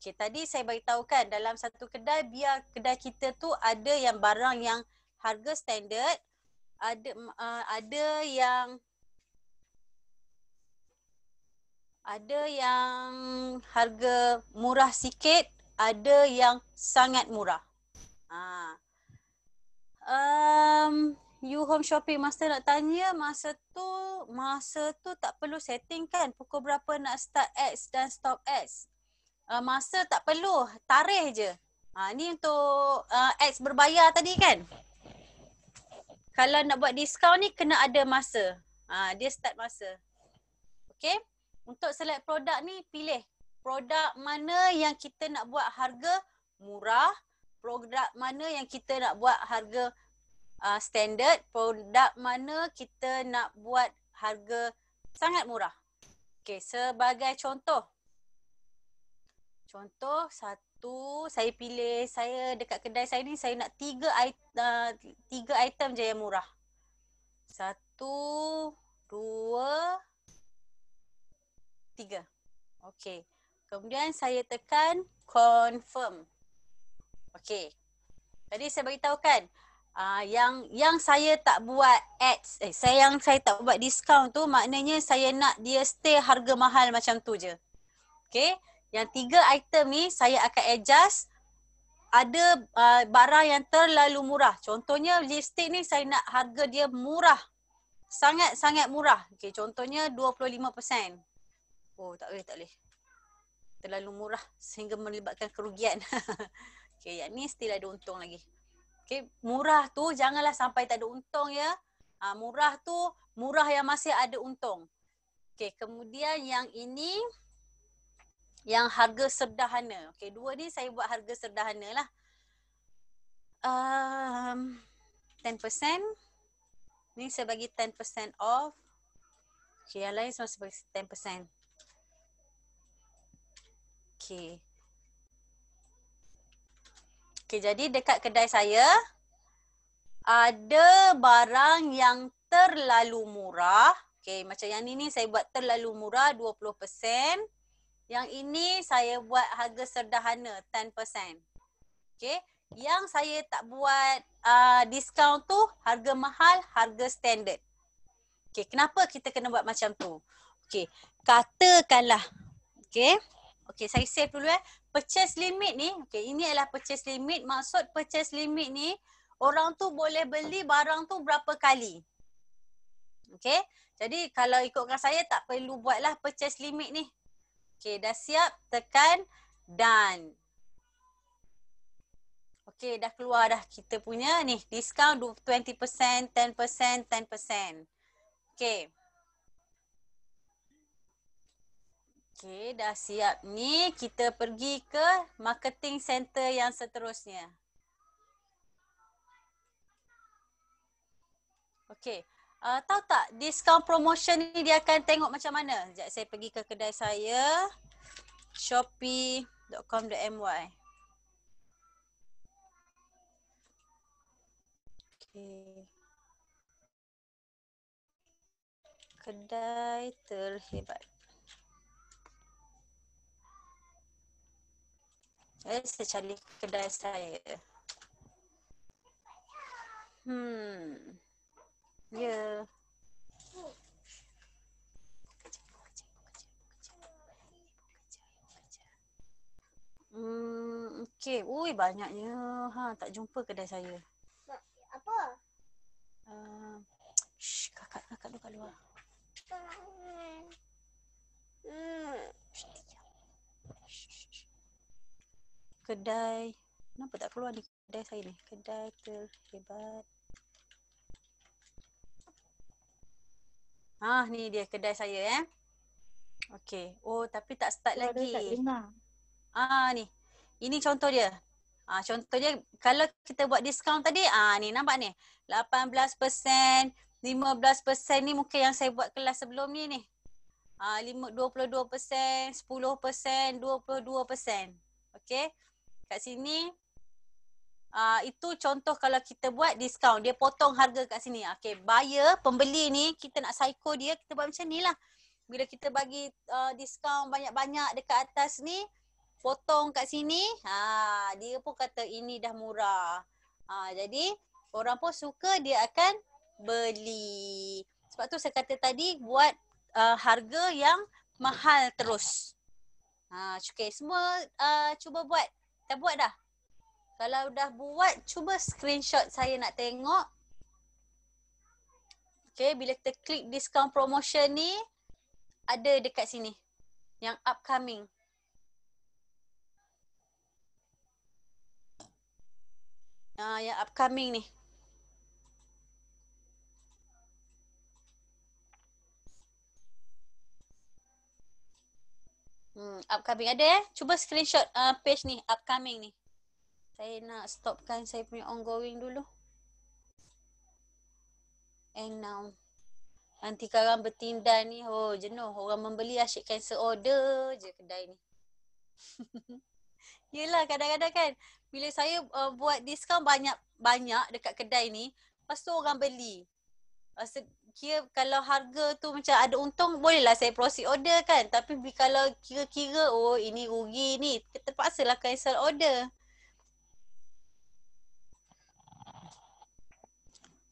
Okay tadi saya beritahu kan dalam satu kedai biar kedai kita tu ada yang barang yang harga standard, ada uh, ada yang ada yang harga murah sikit, ada yang sangat murah. Ha. Um, you home shopping master nak tanya masa tu masa tu tak perlu setting kan pukul berapa nak start ads dan stop ads uh, masa tak perlu tarikh je ha, ni untuk uh, eh, ex berbayar tadi kan kalau nak buat diskaun ni kena ada masa ha, dia start masa okay untuk select produk ni pilih produk mana yang kita nak buat harga murah produk mana yang kita nak buat harga uh, standard produk mana kita nak buat harga sangat murah okay sebagai contoh Contoh satu, saya pilih saya dekat kedai saya ni saya nak tiga item, uh, tiga item je yang murah. Satu, dua, tiga. Okey. Kemudian saya tekan confirm. Okey. Tadi saya beritahu kan uh, yang yang saya tak buat ads, eh saya yang saya tak buat discount tu maknanya saya nak dia stay harga mahal macam tu je. Okey. Yang tiga item ni saya akan adjust ada uh, barang yang terlalu murah. Contohnya lipstick ni saya nak harga dia murah. Sangat-sangat murah. Okay, contohnya 25%. Oh, tak boleh, tak boleh. Terlalu murah sehingga melibatkan kerugian. Okay, yang ni still ada untung lagi. Okay, murah tu janganlah sampai tak ada untung ya. Uh, murah tu murah yang masih ada untung. Okay, kemudian yang ini yang harga sederhana. Okay, dua ni saya buat harga sederhana lah. Um, 10% Ni saya bagi 10% off Okay, yang lain semua saya bagi 10% Okay Okay, jadi dekat kedai saya Ada barang yang terlalu murah Okay, macam yang ni ni saya buat terlalu murah 20% yang ini saya buat harga sederhana 10%. Okay. Yang saya tak buat uh, discount tu harga mahal, harga standard. Okay. Kenapa kita kena buat macam tu? Okay. Katakanlah. Okay. Okay. Saya save dulu eh. Purchase limit ni. Okay. Ini adalah purchase limit. Maksud purchase limit ni orang tu boleh beli barang tu berapa kali. Okay. Jadi kalau ikutkan saya tak perlu buatlah purchase limit ni. Okey, dah siap? Tekan done. Okey, dah keluar dah kita punya ni. Discount 20%, 10%, 10%. Okey. Okey, dah siap ni. Kita pergi ke marketing center yang seterusnya. Okey uh, tahu tak discount promotion ni dia akan tengok macam mana? Sekejap saya pergi ke kedai saya shopee.com.my Okay. Kedai terhebat. Eh, saya cari kedai saya. Hmm. Ya. Hmm, okay. Ui, banyaknya. Ha, tak jumpa kedai saya. Apa? Uh, shh, kakak, kakak dulu kat luar. Hmm. Kedai Kenapa tak keluar ni kedai saya ni Kedai terhebat Ha ah, ni dia kedai saya eh. Okey. Oh tapi tak start Suara lagi. Ah ni. Ini contoh dia. Ah contoh dia kalau kita buat diskaun tadi ah ni nampak ni. 18%, 15% ni muka yang saya buat kelas sebelum ni ni. Ah 22%, 10%, 22%. Okey. Kat sini Uh, itu contoh kalau kita buat diskaun, dia potong harga kat sini. Okay, buyer, pembeli ni, kita nak psycho dia, kita buat macam ni lah. Bila kita bagi uh, ah, diskaun banyak-banyak dekat atas ni, potong kat sini, ha, dia pun kata ini dah murah. Ha, jadi, orang pun suka dia akan beli. Sebab tu saya kata tadi, buat uh, harga yang mahal terus. Ha, okay, semua uh, cuba buat. Dah buat dah? Kalau dah buat, cuba screenshot saya nak tengok. Okay, bila kita klik discount promotion ni, ada dekat sini. Yang upcoming. Nah, yang upcoming ni. Hmm, upcoming ada eh. Cuba screenshot uh, page ni, upcoming ni saya nak stopkan saya punya ongoing dulu. And now. Nanti karang bertindan ni, oh jenuh. Orang membeli asyik cancel order je kedai ni. Yelah kadang-kadang kan, bila saya uh, buat diskaun banyak-banyak dekat kedai ni, lepas tu orang beli. Rasa kira kalau harga tu macam ada untung, bolehlah saya proceed order kan. Tapi kalau kira-kira, oh ini rugi ni, terpaksa lah cancel order.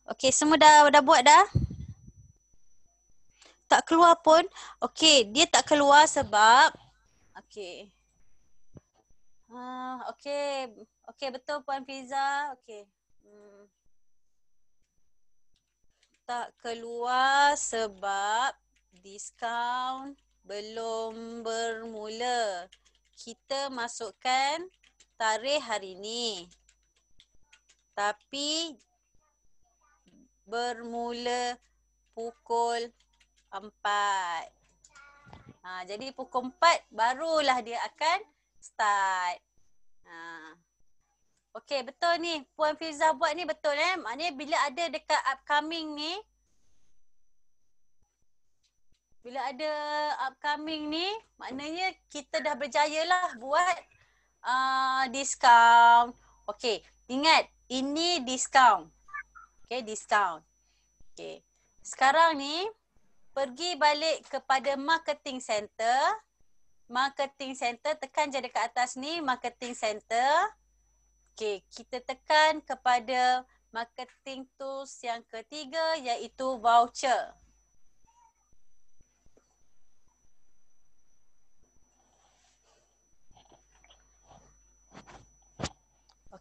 Okay, semua dah dah buat dah? Tak keluar pun. Okay, dia tak keluar sebab. Okay. Uh, ah, okay. Okay, betul Puan Fiza. Okay. Hmm. Tak keluar sebab diskaun belum bermula. Kita masukkan tarikh hari ini. Tapi bermula pukul 4. Ha, jadi pukul 4 barulah dia akan start. Ha. Okey, betul ni. Puan Fiza buat ni betul eh. Maknanya bila ada dekat upcoming ni. Bila ada upcoming ni, maknanya kita dah berjaya lah buat uh, discount. Okey, ingat. Ini discount. Okay, discount. Okay. Sekarang ni, pergi balik kepada marketing center. Marketing center, tekan je dekat atas ni, marketing center. Okay, kita tekan kepada marketing tools yang ketiga iaitu voucher.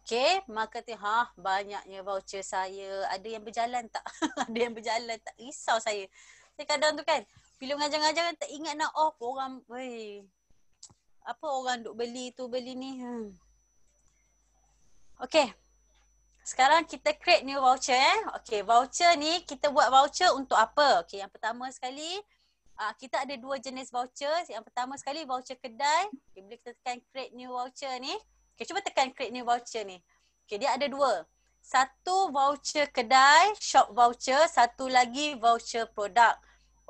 okay, maka tu ha banyaknya voucher saya. Ada yang berjalan tak? ada yang berjalan tak? Risau saya. Saya kadang tu kan, bila mengajar-ngajar kan tak ingat nak off orang, wey. Apa orang duk beli tu, beli ni. Hmm. Ha. Okay. Sekarang kita create new voucher eh. Okay, voucher ni kita buat voucher untuk apa? Okay, yang pertama sekali, Uh, kita ada dua jenis voucher. Yang pertama sekali voucher kedai. Okay, bila kita tekan create new voucher ni. Okay, cuba tekan create new voucher ni. Okay, dia ada dua. Satu voucher kedai, shop voucher. Satu lagi voucher produk.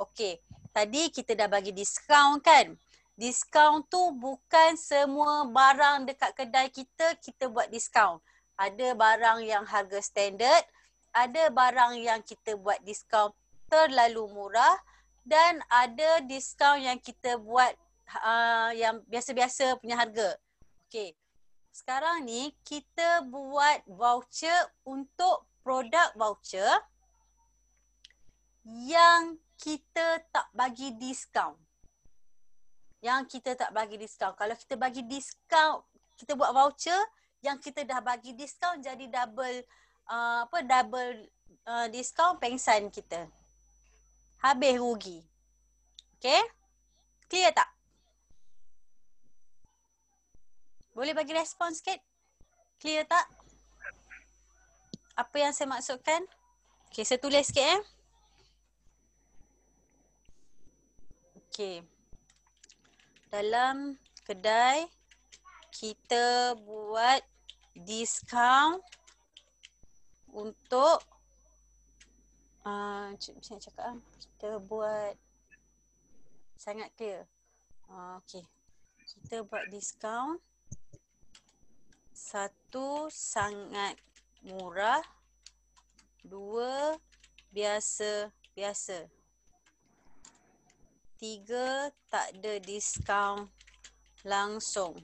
Okay, tadi kita dah bagi diskaun kan? Diskaun tu bukan semua barang dekat kedai kita, kita buat diskaun. Ada barang yang harga standard, ada barang yang kita buat diskaun terlalu murah dan ada diskaun yang kita buat uh, yang biasa-biasa punya harga. Okay sekarang ni kita buat voucher untuk produk voucher yang kita tak bagi diskaun. Yang kita tak bagi diskaun. Kalau kita bagi diskaun, kita buat voucher yang kita dah bagi diskaun jadi double uh, apa double uh, diskaun pengsan kita. Habis rugi. Okay? Clear tak? Boleh bagi respon sikit? Clear tak? Apa yang saya maksudkan? Okay, saya tulis sikit eh. Okay. Dalam kedai, kita buat diskaun untuk uh, ah, macam nak cakap ah, kita buat sangat clear uh, okey kita buat diskaun satu, sangat murah. Dua, biasa-biasa. Tiga, tak ada diskaun langsung.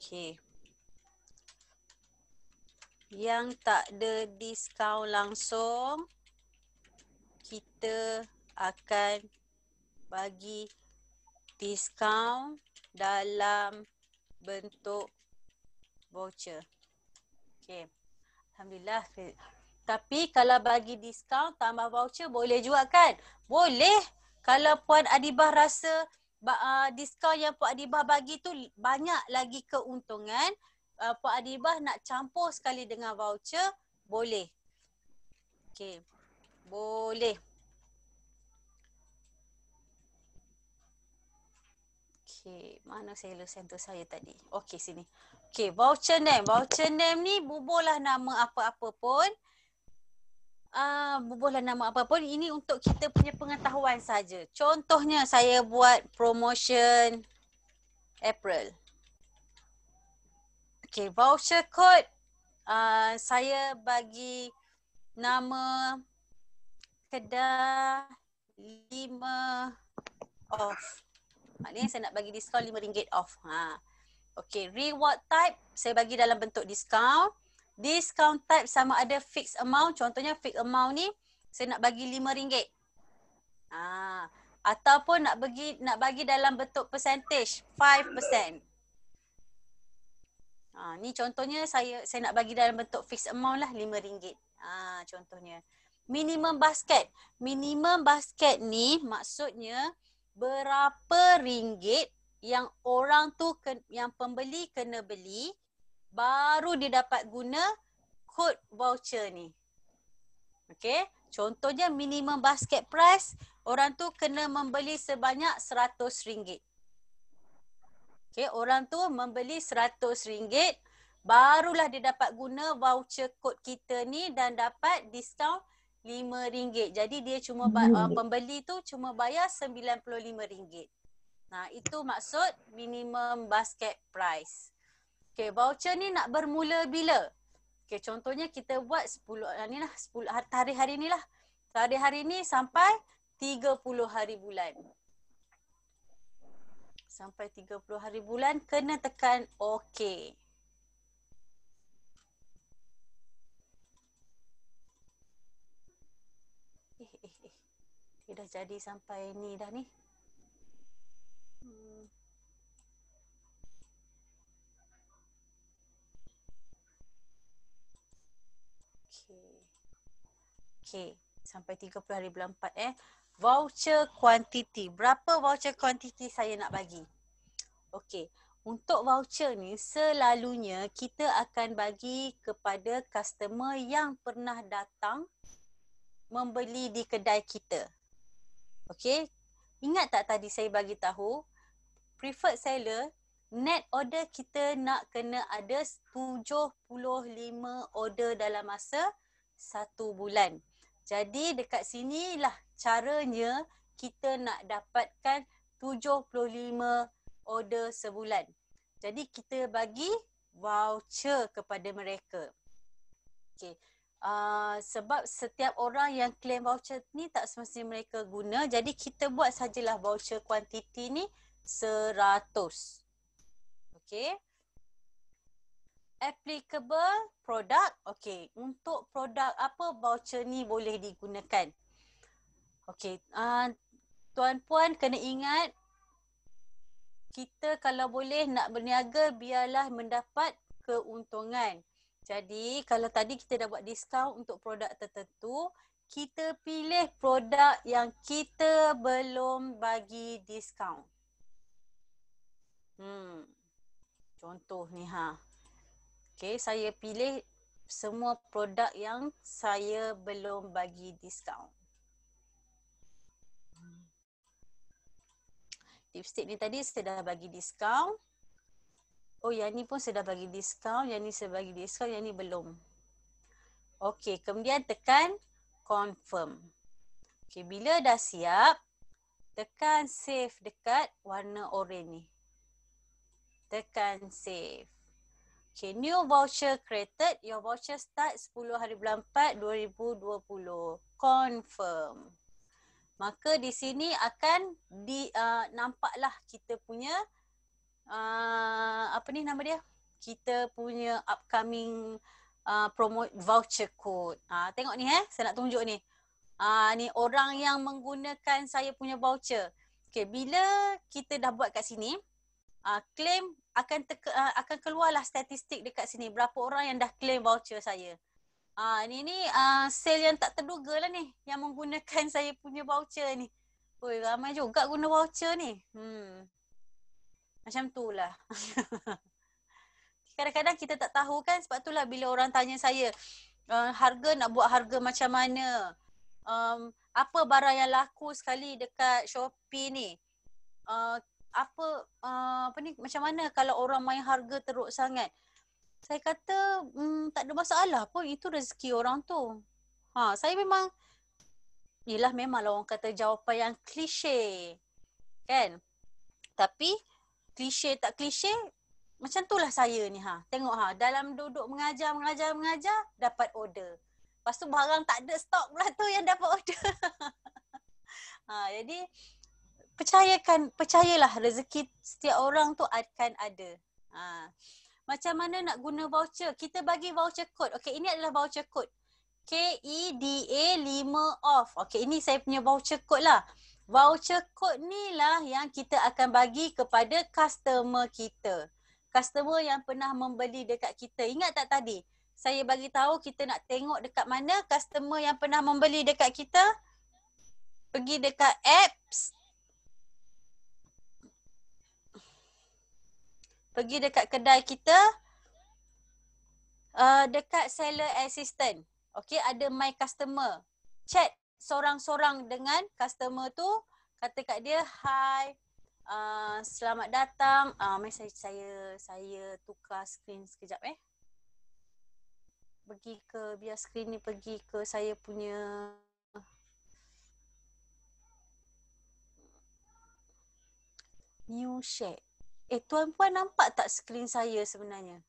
Okey. Yang tak ada diskaun langsung, kita akan bagi diskaun dalam bentuk voucher. Okay. Alhamdulillah. Tapi kalau bagi diskaun tambah voucher boleh juga kan? Boleh. Kalau Puan Adibah rasa uh, diskaun yang Puan Adibah bagi tu banyak lagi keuntungan. Uh, Puan Adibah nak campur sekali dengan voucher. Boleh. Okay. Boleh. Okay. Mana saya lu sentuh saya tadi? Okay sini. Okay. Okay, voucher name. Voucher name ni bubuhlah nama apa-apa pun. Uh, bubuhlah nama apa pun. Ini untuk kita punya pengetahuan saja. Contohnya saya buat promotion April. Okay, voucher code. Uh, saya bagi nama kedai 5 off. Maknanya saya nak bagi diskon RM5 off. Haa. Okay, reward type saya bagi dalam bentuk discount. Discount type sama ada fixed amount. Contohnya fixed amount ni saya nak bagi RM5. Ah, ha, ataupun nak bagi nak bagi dalam bentuk percentage 5%. Ah, ha, ni contohnya saya saya nak bagi dalam bentuk fixed amount lah RM5. Ah, ha, contohnya. Minimum basket. Minimum basket ni maksudnya berapa ringgit yang orang tu yang pembeli kena beli baru dia dapat guna kod voucher ni. Okey? Contohnya minimum basket price orang tu kena membeli sebanyak RM100. Okey? orang tu membeli RM100 barulah dia dapat guna voucher kod kita ni dan dapat diskaun RM5. Jadi dia cuma hmm. uh, pembeli tu cuma bayar RM95. Ha, itu maksud minimum basket price. Okay, voucher ni nak bermula bila? Okay, contohnya kita buat 10, ha, ni lah, 10 hari hari ni lah. Hari hari ni sampai 30 hari bulan. Sampai 30 hari bulan, kena tekan OK. Eh, eh, eh. dah jadi sampai ni dah ni. Hmm. Okay. Okay. Sampai 30 hari bulan 4 eh. Voucher quantity. Berapa voucher quantity saya nak bagi? Okay. Untuk voucher ni selalunya kita akan bagi kepada customer yang pernah datang membeli di kedai kita. Okay. Ingat tak tadi saya bagi tahu preferred seller, net order kita nak kena ada 75 order dalam masa satu bulan. Jadi dekat sini lah caranya kita nak dapatkan 75 order sebulan. Jadi kita bagi voucher kepada mereka. Okay. Uh, ah, sebab setiap orang yang claim voucher ni tak semestinya mereka guna. Jadi kita buat sajalah voucher kuantiti ni seratus. Okay. Applicable product. Okay. Untuk produk apa voucher ni boleh digunakan. Okay. Uh, Tuan-puan kena ingat. Kita kalau boleh nak berniaga biarlah mendapat keuntungan. Jadi kalau tadi kita dah buat diskaun untuk produk tertentu. Kita pilih produk yang kita belum bagi diskaun. Hmm. Contoh ni ha. Okay, saya pilih semua produk yang saya belum bagi diskaun. Lipstick ni tadi saya dah bagi diskaun. Oh, yang ni pun saya dah bagi diskaun. Yang ni saya bagi diskaun, yang ni belum. Okay, kemudian tekan confirm. Okay, bila dah siap, tekan save dekat warna oranye ni tekan save. Okay, new voucher created. Your voucher start 10 hari bulan 4 2020. Confirm. Maka di sini akan di uh, nampaklah kita punya uh, apa ni nama dia? Kita punya upcoming uh, promote voucher code. Ah tengok ni eh, saya nak tunjuk ni. Ah ni orang yang menggunakan saya punya voucher. Okay, bila kita dah buat kat sini, uh, claim akan teka, uh, akan keluarlah statistik dekat sini berapa orang yang dah claim voucher saya. Ah uh, ini ni uh, sale yang tak terduga lah ni yang menggunakan saya punya voucher ni. Oi ramai juga guna voucher ni. Hmm. Macam tu lah. Kadang-kadang kita tak tahu kan sebab tu lah bila orang tanya saya uh, harga nak buat harga macam mana. Um, apa barang yang laku sekali dekat Shopee ni. Uh, apa uh, apa ni macam mana kalau orang main harga teruk sangat saya kata mm, tak ada masalah pun itu rezeki orang tu ha saya memang yalah memanglah orang kata jawapan yang klise kan tapi klise tak klise macam tu lah saya ni ha tengok ha dalam duduk mengajar mengajar mengajar dapat order lepas tu barang tak ada stok pula tu yang dapat order ha jadi percayakan percayalah rezeki setiap orang tu akan ada. Ha. Macam mana nak guna voucher? Kita bagi voucher code. Okey, ini adalah voucher code. K E D A 5 off. Okey, ini saya punya voucher code lah. Voucher code ni lah yang kita akan bagi kepada customer kita. Customer yang pernah membeli dekat kita. Ingat tak tadi? Saya bagi tahu kita nak tengok dekat mana customer yang pernah membeli dekat kita. Pergi dekat apps pergi dekat kedai kita uh, dekat seller assistant. okay ada my customer. Chat seorang-seorang dengan customer tu, kata kat dia, "Hi, Uh, selamat datang. Uh, mai saya, saya tukar screen sekejap eh. Pergi ke biar screen ni pergi ke saya punya new share. Eh tuan-puan nampak tak skrin saya sebenarnya?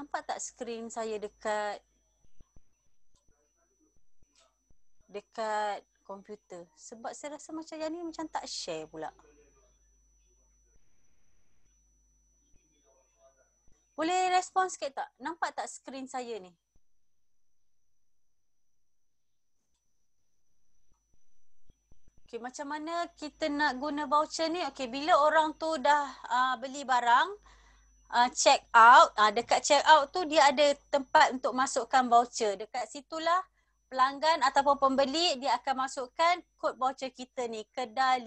Nampak tak skrin saya dekat dekat komputer? Sebab saya rasa macam yang ni macam tak share pula. Boleh respon sikit tak? Nampak tak skrin saya ni? Okey, macam mana kita nak guna voucher ni? Okey, bila orang tu dah uh, beli barang, uh, check out, uh, dekat check out tu dia ada tempat untuk masukkan voucher. Dekat situlah pelanggan ataupun pembeli dia akan masukkan kod voucher kita ni, kedai 5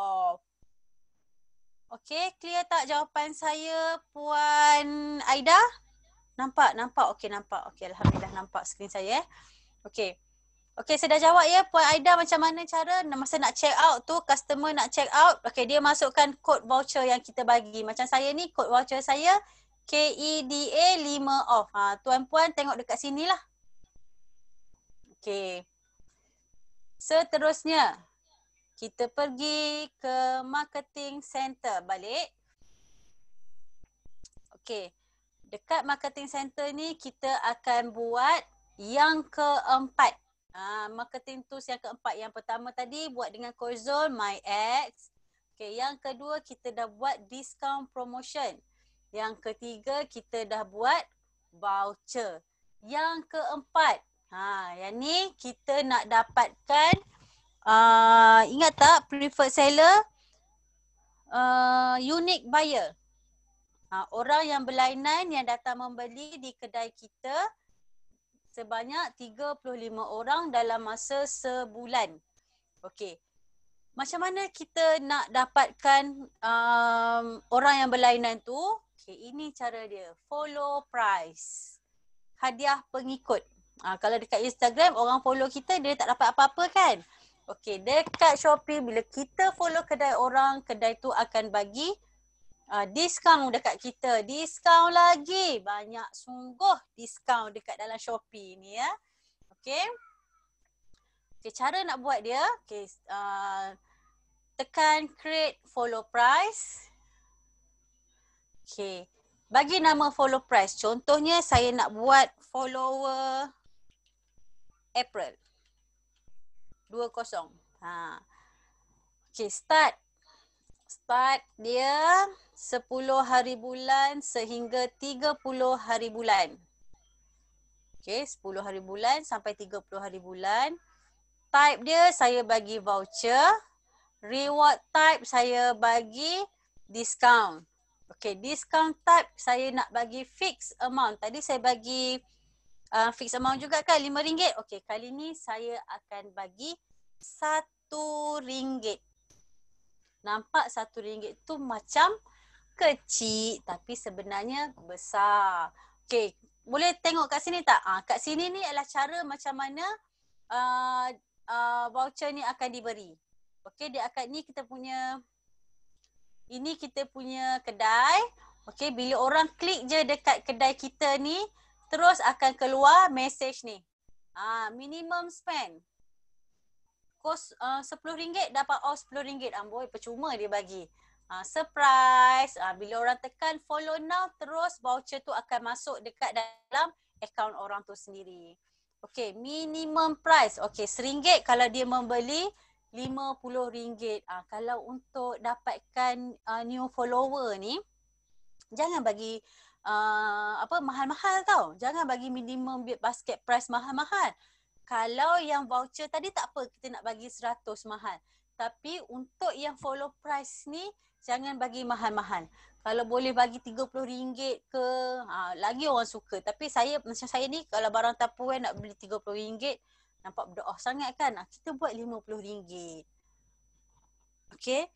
off. Okey, clear tak jawapan saya Puan Aida? Nampak, nampak. Okey, nampak. Okey, alhamdulillah nampak screen saya eh. Okey. Okay, saya dah jawab ya Puan Aida macam mana cara masa nak check out tu customer nak check out Okey, dia masukkan kod voucher yang kita bagi Macam saya ni kod voucher saya KEDA 5 off ha, Tuan-puan tengok dekat sini lah Okay Seterusnya Kita pergi ke marketing center balik Okey, Dekat marketing center ni kita akan buat yang keempat Ah, marketing tools yang keempat yang pertama tadi buat dengan Corzon My Ads. Okay, yang kedua kita dah buat discount promotion. Yang ketiga kita dah buat voucher. Yang keempat, ha, yang ni kita nak dapatkan uh, ingat tak preferred seller uh, unique buyer. Ha, orang yang berlainan yang datang membeli di kedai kita sebanyak 35 orang dalam masa sebulan. Okey. Macam mana kita nak dapatkan um, orang yang berlainan tu? Okey, ini cara dia. Follow price. Hadiah pengikut. Ha, kalau dekat Instagram, orang follow kita, dia tak dapat apa-apa kan? Okey, dekat Shopee, bila kita follow kedai orang, kedai tu akan bagi Uh, diskaun dekat kita. Diskaun lagi. Banyak sungguh diskaun dekat dalam Shopee ni ya. Okay. Okay, cara nak buat dia. Okay. Uh, ah, tekan create follow price. Okay. Bagi nama follow price. Contohnya saya nak buat follower April. dua kosong. Ha. Okay, start. Start dia. 10 hari bulan sehingga 30 hari bulan. Okey, 10 hari bulan sampai 30 hari bulan. Type dia saya bagi voucher. Reward type saya bagi discount. Okey, discount type saya nak bagi fixed amount. Tadi saya bagi uh, fixed amount juga kan RM5. Okey, kali ni saya akan bagi RM1. Nampak RM1 tu macam kecil tapi sebenarnya besar. Okay, boleh tengok kat sini tak? Ah, kat sini ni adalah cara macam mana uh, uh, voucher ni akan diberi. Okay, dia akan ni kita punya ini kita punya kedai. Okay, bila orang klik je dekat kedai kita ni, terus akan keluar message ni. Ah, ha, minimum spend. Kos ah, uh, RM10 dapat off RM10. Amboi, percuma dia bagi. Ah, surprise. Uh, bila orang tekan follow now, terus voucher tu akan masuk dekat dalam akaun orang tu sendiri. Okay, minimum price. Okay, seringgit kalau dia membeli RM50. Uh, ah, kalau untuk dapatkan uh, new follower ni, jangan bagi uh, apa mahal-mahal tau. Jangan bagi minimum basket price mahal-mahal. Kalau yang voucher tadi tak apa, kita nak bagi 100 mahal. Tapi untuk yang follow price ni, jangan bagi mahal-mahal. Kalau boleh bagi RM30 ke, ha, lagi orang suka. Tapi saya macam saya ni kalau barang tapuan nak beli RM30, nampak berdoa oh sangat kan. Ha, kita buat RM50. Okay.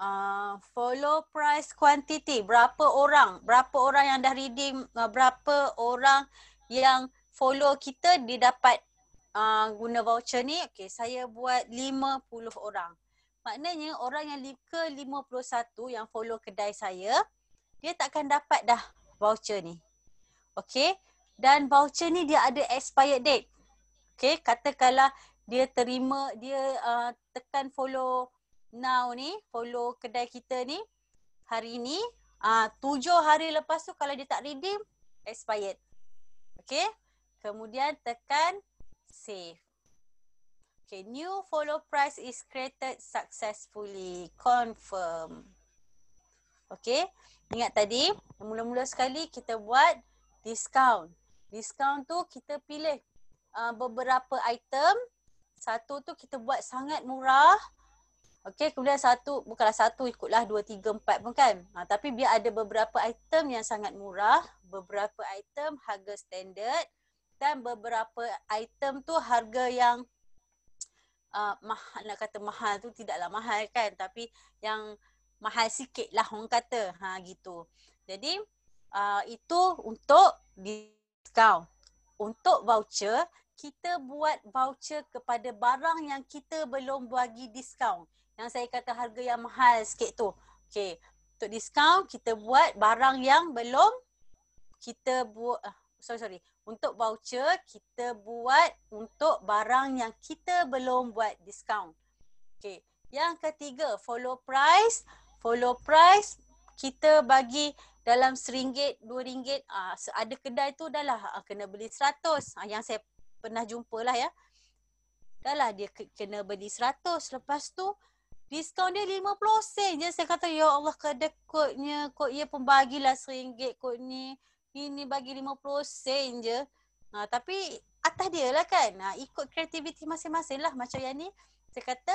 Uh, follow price quantity. Berapa orang, berapa orang yang dah redeem, uh, berapa orang yang follow kita dia dapat uh, guna voucher ni. Okay, saya buat 50 orang. Maknanya orang yang ke 51 yang follow kedai saya, dia takkan dapat dah voucher ni. Okay. Dan voucher ni dia ada expired date. Okay. Katakanlah dia terima, dia uh, tekan follow now ni, follow kedai kita ni hari ni. Uh, tujuh hari lepas tu kalau dia tak redeem, expired. Okay. Kemudian tekan save. Okay, new follow price is created successfully. Confirm. Okay, ingat tadi, mula-mula sekali kita buat discount. Discount tu kita pilih uh, beberapa item. Satu tu kita buat sangat murah. Okay, kemudian satu, bukanlah satu ikutlah dua, tiga, empat pun kan. Ha, tapi biar ada beberapa item yang sangat murah. Beberapa item harga standard. Dan beberapa item tu harga yang uh, mahal nak kata mahal tu tidaklah mahal kan tapi yang mahal sikit lah orang kata ha gitu jadi uh, itu untuk diskaun untuk voucher kita buat voucher kepada barang yang kita belum bagi diskaun yang saya kata harga yang mahal sikit tu okey untuk diskaun kita buat barang yang belum kita buat uh, sorry sorry untuk voucher kita buat untuk barang yang kita belum buat discount. Okay. Yang ketiga follow price. Follow price kita bagi dalam seringgit, dua ringgit. Uh, ada kedai tu dah lah uh, kena beli seratus. Uh, yang saya pernah jumpa lah ya. Dah lah dia kena beli seratus. Lepas tu diskaun dia lima puluh sen Jadi Saya kata ya Allah kedai kotnya kot ia pembagilah seringgit kot ni ini bagi 50 sen je. Ha, tapi atas dia lah kan. Ha, ikut kreativiti masing-masing lah. Macam yang ni, saya kata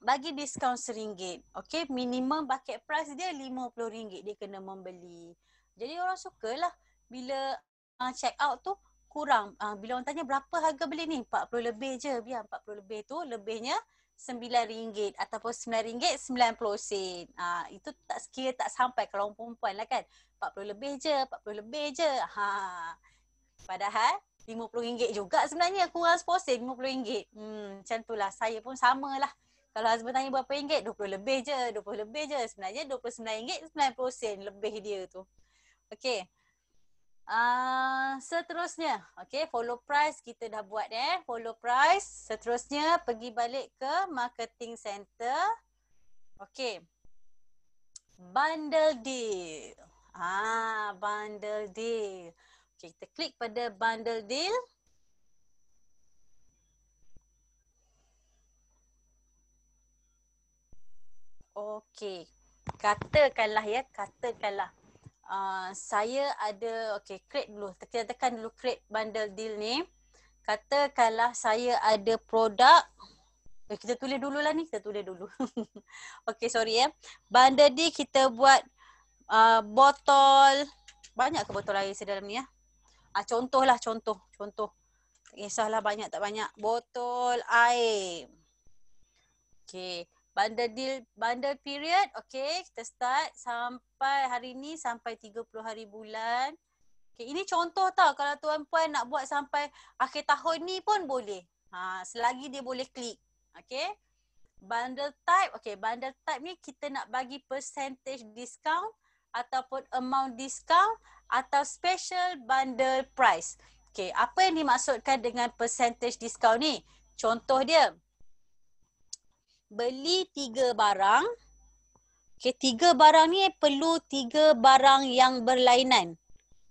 bagi diskaun RM1. Okay, minimum bucket price dia RM50 dia kena membeli. Jadi orang suka lah bila uh, check out tu kurang. Uh, bila orang tanya berapa harga beli ni? 40 lebih je. Biar 40 lebih tu lebihnya RM9 ataupun RM9.90. Uh, ah, itu tak sekira tak sampai kalau perempuan lah kan. 40 lebih je, 40 lebih je. Ha. Padahal RM50 juga sebenarnya kurang sepose RM50. Hmm, macam itulah saya pun samalah. Kalau husband tanya berapa ringgit, 20 lebih je, 20 lebih je. Sebenarnya rm sen lebih dia tu. okey, Uh, seterusnya, okay, follow price kita dah buat eh. Follow price, seterusnya pergi balik ke marketing center. Okay. Bundle deal. Ah, bundle deal. Okay, kita klik pada bundle deal. Okay, katakanlah ya, katakanlah. Uh, saya ada, okay, create dulu. Kita tekan dulu create bundle deal ni. Katakanlah saya ada produk. Eh, kita tulis dululah ni, kita tulis dulu. okay, sorry ya. Bundle deal kita buat Ah, botol banyak ke botol air saya dalam ni ya? Ah, contohlah contoh, contoh. Tak kisahlah banyak tak banyak. Botol air. Okey. Bundle deal, bundle period. Okey, kita start sampai hari ni sampai 30 hari bulan. Okay ini contoh tau kalau tuan puan nak buat sampai akhir tahun ni pun boleh. Ha, selagi dia boleh klik. Okey. Bundle type. Okey, bundle type ni kita nak bagi percentage discount ataupun amount discount atau special bundle price. Okey, apa yang dimaksudkan dengan percentage discount ni? Contoh dia, beli tiga barang. Okey, tiga barang ni perlu tiga barang yang berlainan.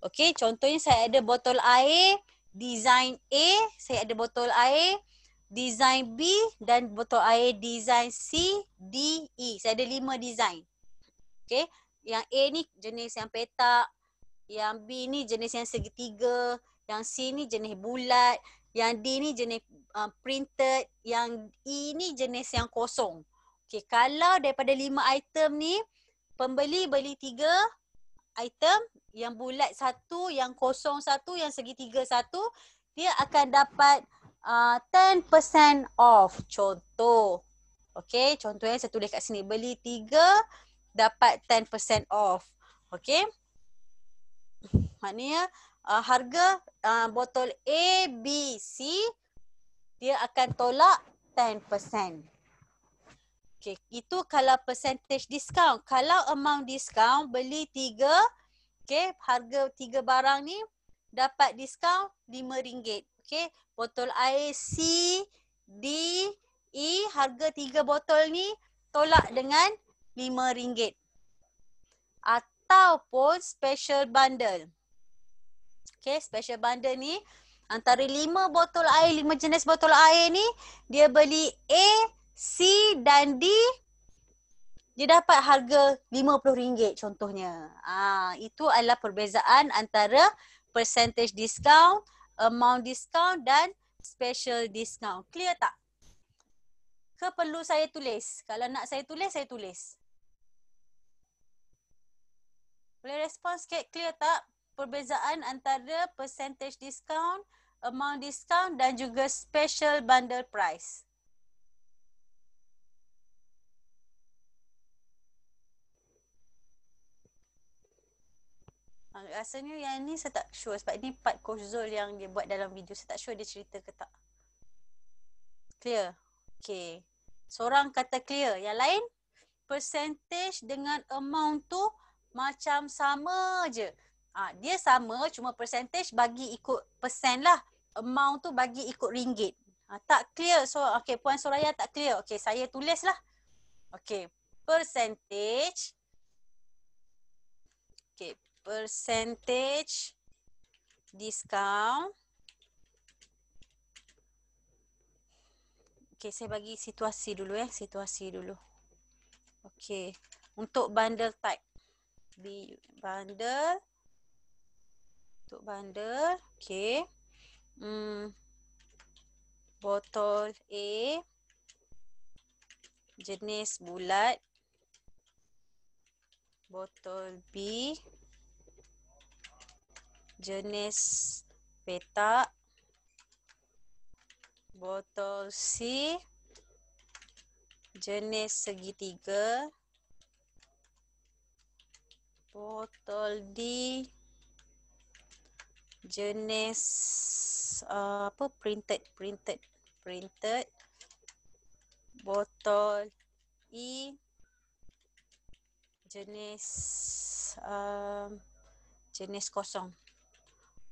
Okey, contohnya saya ada botol air, design A, saya ada botol air, design B dan botol air design C, D, E. Saya ada lima design. Okey, yang A ni jenis yang petak, yang B ni jenis yang segitiga, yang C ni jenis bulat, yang D ni jenis uh, printed, yang E ni jenis yang kosong. Okay, kalau daripada lima item ni pembeli beli tiga item, yang bulat satu, yang kosong satu, yang segitiga satu, dia akan dapat uh, 10% off. Contoh. okay, contohnya saya tulis kat sini. Beli tiga, dapat 10% off. Okay. Maknanya uh, harga uh, botol A, B, C dia akan tolak 10%. Okay. Itu kalau percentage discount. Kalau amount discount beli tiga, Okay. Harga tiga barang ni dapat discount RM5. Okay. Botol air C, D, E harga tiga botol ni tolak dengan RM5 ataupun special bundle. Okay, special bundle ni antara lima botol air, lima jenis botol air ni dia beli A, C dan D dia dapat harga RM50 contohnya. Ah, itu adalah perbezaan antara percentage discount, amount discount dan special discount. Clear tak? Ke perlu saya tulis? Kalau nak saya tulis, saya tulis. Boleh respon sikit clear tak perbezaan antara percentage discount, amount discount dan juga special bundle price? Ah, rasanya yang ni saya tak sure sebab ni part Coach Zul yang dia buat dalam video. Saya tak sure dia cerita ke tak. Clear? Okay. Seorang kata clear. Yang lain? Percentage dengan amount tu macam sama je. Ha, dia sama cuma percentage bagi ikut persen lah. Amount tu bagi ikut ringgit. Ha, tak clear. So, okay, Puan Suraya tak clear. Okay, saya tulis lah. Okay, percentage. Okay, percentage discount. Okay, saya bagi situasi dulu ya. Eh. Situasi dulu. Okay, untuk bundle type. USB bundle. Untuk bundle. Okay. Hmm. Botol A. Jenis bulat. Botol B. Jenis petak. Botol C. Jenis segitiga botol D jenis uh, apa printed printed printed botol E jenis um, jenis kosong.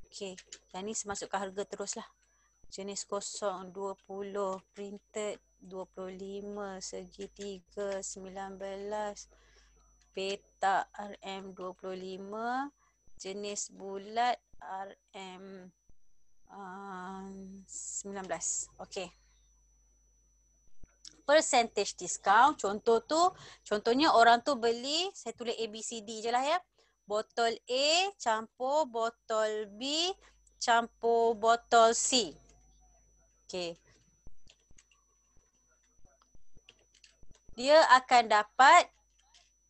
Okey, yang ni semasuk ke harga teruslah. Jenis kosong 20 printed 25 segitiga 3 19 peta RM25 jenis bulat RM um, 19. Okey. Percentage discount. Contoh tu, contohnya orang tu beli, saya tulis ABCD je lah ya. Botol A campur botol B campur botol C. Okey. Dia akan dapat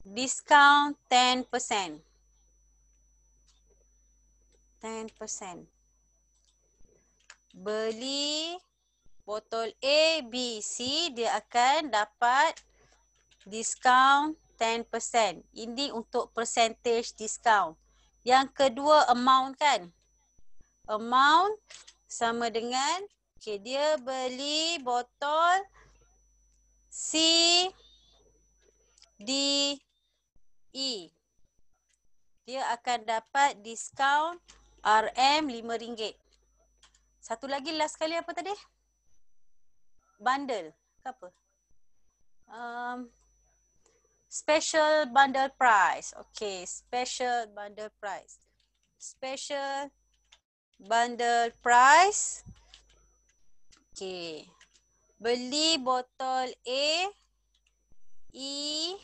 discount 10% 10% beli botol A B C dia akan dapat discount 10% ini untuk percentage discount yang kedua amount kan amount sama dengan okey dia beli botol C D E. Dia akan dapat diskaun RM5. Satu lagi last sekali apa tadi? Bundle. Ke apa? Um, special bundle price. Okay. Special bundle price. Special bundle price. Okay. Beli botol A. E.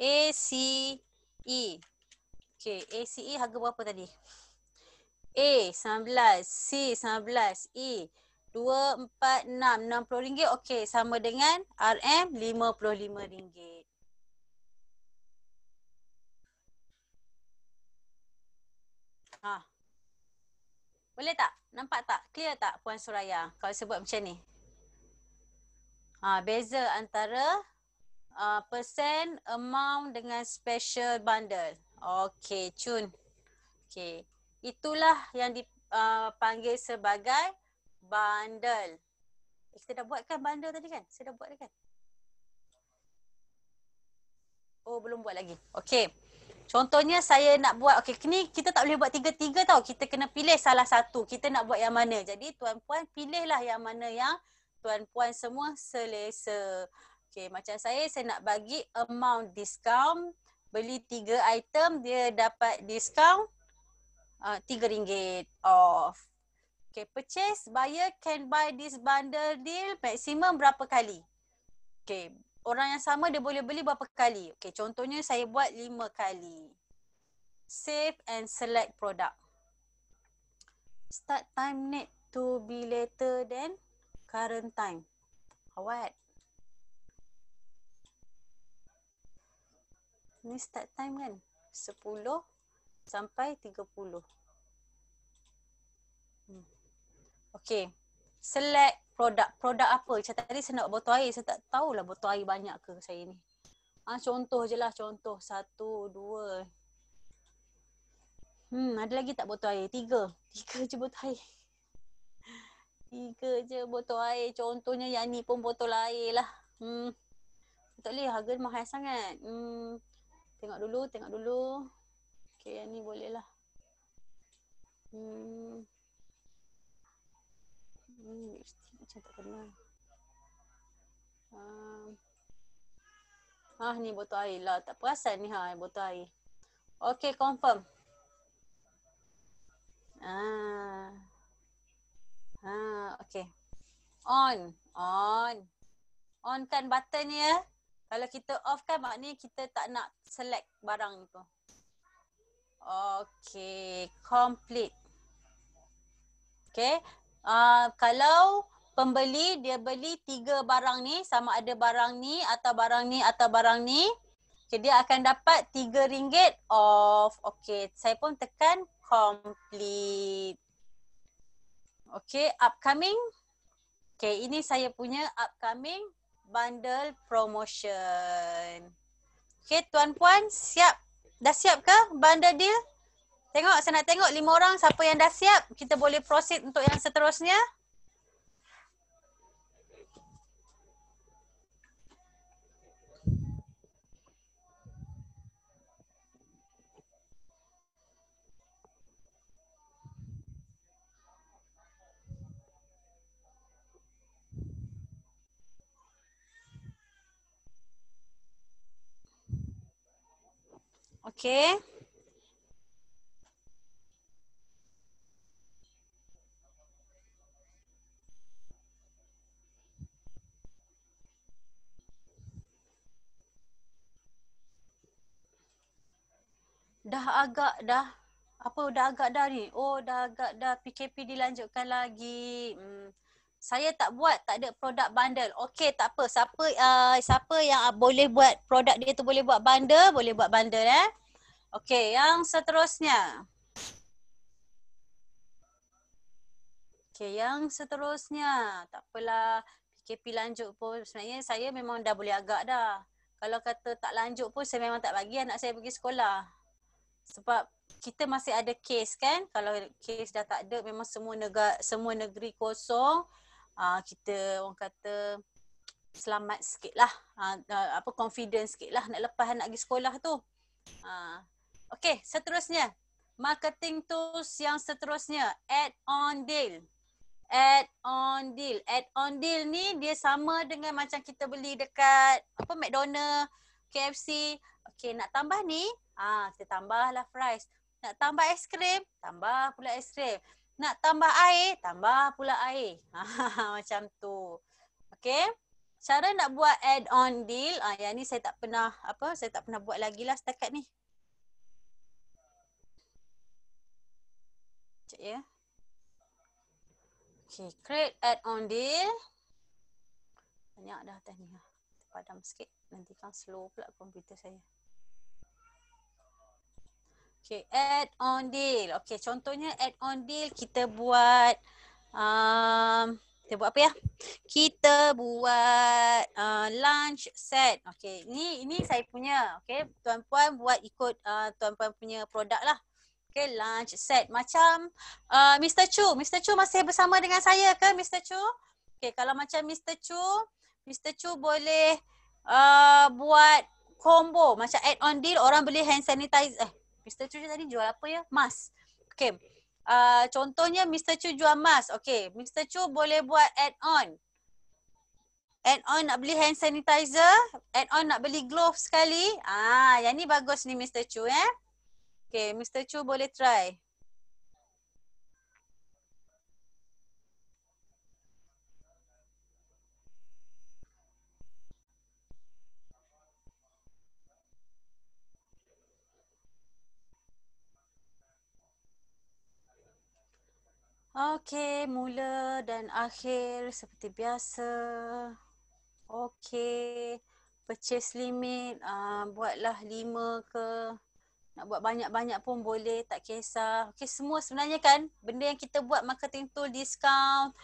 A C E, ACE. Okey, ACE harga berapa tadi? A 19, C 19, E 246 RM60. okay sama dengan RM55 ringgit. Ha. Boleh tak? Nampak tak? Clear tak Puan Suraya kalau sebut macam ni? Ha, beza antara Uh, Persen, amount dengan special bundle. Okey, Chun. Okey. Itulah yang dipanggil uh, sebagai bundle. Saya eh, dah buatkan bundle tadi kan? Saya dah buat kan? Oh, belum buat lagi. Okey. Contohnya saya nak buat, okey, ni kita tak boleh buat tiga-tiga tau. Kita kena pilih salah satu. Kita nak buat yang mana. Jadi, tuan-puan pilihlah yang mana yang tuan-puan semua selesa. Okay, macam saya, saya nak bagi amount discount. Beli tiga item, dia dapat discount uh, tiga uh, ringgit off. Okay, purchase, buyer can buy this bundle deal maksimum berapa kali? Okay, orang yang sama dia boleh beli berapa kali? Okay, contohnya saya buat lima kali. Save and select product. Start time need to be later than current time. What? ni start time kan 10 sampai 30 hmm. Okay Select produk Produk apa? Macam tadi saya nak botol air Saya tak tahulah botol air banyak ke saya ni ha, Contoh je lah contoh Satu, dua Hmm ada lagi tak botol air? Tiga Tiga je botol air Tiga je botol air Contohnya yang ni pun botol air lah Hmm Tak boleh harga mahal sangat Hmm Tengok dulu, tengok dulu. Okay, yang ni boleh lah. Hmm. Hmm, macam tak kena. Uh. Ah. ah, ni botol air lah. Tak perasan ni ha, botol air. Okay, confirm. Ah. Ah, okay. On. On. On kan button ya. Yeah? Kalau kita off kan maknanya kita tak nak select barang itu. Okay, complete. Okay, uh, kalau pembeli dia beli tiga barang ni sama ada barang ni atau barang ni atau barang ni. Okay, dia akan dapat tiga ringgit off. Okay, saya pun tekan complete. Okay, upcoming. Okay, ini saya punya upcoming bundle promotion. Okay, tuan-puan siap? Dah siap ke bundle deal? Tengok, saya nak tengok lima orang siapa yang dah siap. Kita boleh proceed untuk yang seterusnya. Okay. Dah agak dah apa dah agak dah ni? Oh dah agak dah PKP dilanjutkan lagi. Hmm. Saya tak buat tak ada produk bundle. Okay, tak apa. Siapa uh, siapa yang boleh buat produk dia tu boleh buat bundle, boleh buat bundle eh. Okey, yang seterusnya. Okey, yang seterusnya. Tak apalah, PKP lanjut pun. Sebenarnya saya memang dah boleh agak dah. Kalau kata tak lanjut pun, saya memang tak bagi anak saya pergi sekolah. Sebab kita masih ada kes kan. Kalau kes dah tak ada, memang semua negara, semua negeri kosong. Uh, kita orang kata selamat sikit lah. Uh, apa, confident sikit lah nak lepas anak pergi sekolah tu. Okay, seterusnya. Marketing tools yang seterusnya. Add-on deal. Add-on deal. Add-on deal ni dia sama dengan macam kita beli dekat apa McDonald's, KFC. Okay, nak tambah ni, ah kita tambahlah fries. Nak tambah es krim, tambah pula es krim. Nak tambah air, tambah pula air. Ah, macam tu. Okay. Cara nak buat add-on deal, ah, yang ni saya tak pernah apa, saya tak pernah buat lagi lah setakat ni. Sekejap ya. Okay, create add-on deal. Banyak dah atas ni. Ha. Padam sikit. Nanti kan slow pula komputer saya. Okay, add-on deal. Okay, contohnya add-on deal kita buat... Um, kita buat apa ya? Kita buat uh, lunch set. Okay, ni, ini saya punya. Okay, tuan-puan buat ikut uh, tuan-puan punya produk lah. Okay, lunch set. Macam uh, Mr. Chu. Mr. Chu masih bersama dengan saya ke Mr. Chu? Okay, kalau macam Mr. Chu, Mr. Chu boleh uh, buat combo. Macam add on deal, orang beli hand sanitizer. Eh, Mr. Chu tadi jual apa ya? Mask. Okay, uh, contohnya Mr. Chu jual mask. Okay, Mr. Chu boleh buat add on. Add on nak beli hand sanitizer. Add on nak beli glove sekali. Ah, yang ni bagus ni Mr. Chu eh. Okay, Mr. Chu boleh try. Okay, mula dan akhir seperti biasa. Okay, purchase limit uh, buatlah lima ke. Nak buat banyak-banyak pun boleh, tak kisah. Okay, semua sebenarnya kan benda yang kita buat marketing tool, discount,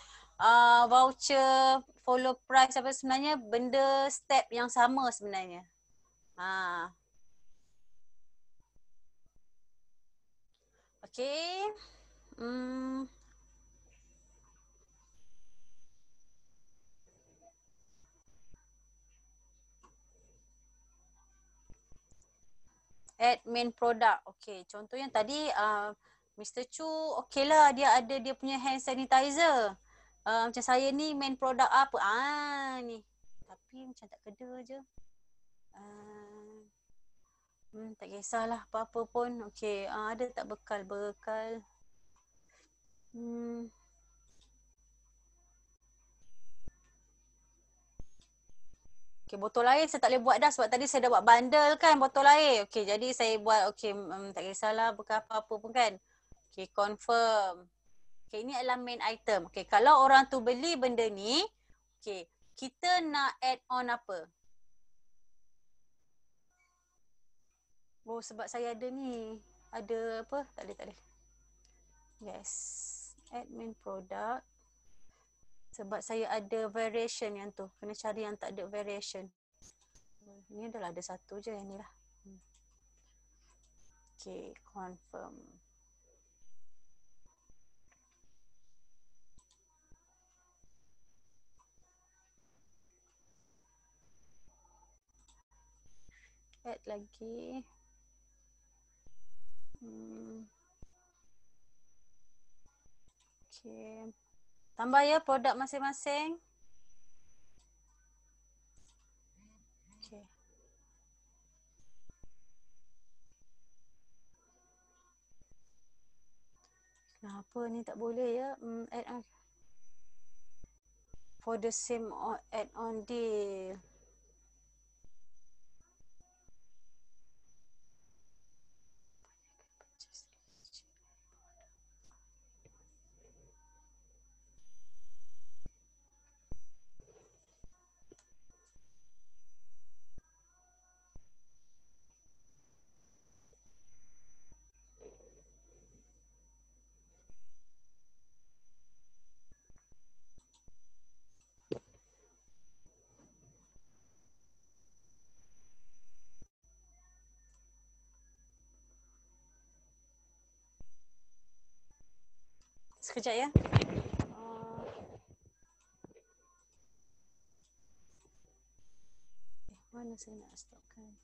uh, voucher, follow price apa sebenarnya benda step yang sama sebenarnya. Ha. Okay. Hmm. admin produk, Okey, contoh yang tadi uh, Mr. Chu, lah dia ada dia punya hand sanitizer. Uh, macam saya ni main produk apa? Ah ni. Tapi macam tak kena je. Uh, hmm, tak kisahlah apa-apa pun. Okey, uh, ah, ada tak bekal? Bekal. Hmm. Okay, botol air saya tak boleh buat dah sebab tadi saya dah buat bundle kan botol air. Okay, jadi saya buat okay, um, mm, tak kisahlah apa-apa pun kan. Okay, confirm. Okay, ini adalah main item. Okay, kalau orang tu beli benda ni, okay, kita nak add on apa? Oh, sebab saya ada ni. Ada apa? Tak boleh, tak boleh. Yes. Admin product. Sebab saya ada variation yang tu. Kena cari yang tak ada variation. Ni adalah ada satu je yang ni lah. Hmm. Okay, confirm. Add lagi. Hmm. Okay. Tambah ya produk masing-masing. Kenapa ni tak boleh ya? Hmm, add on. For the same add-on deal. Kejap ya. Eh, mana saya nak stopkan?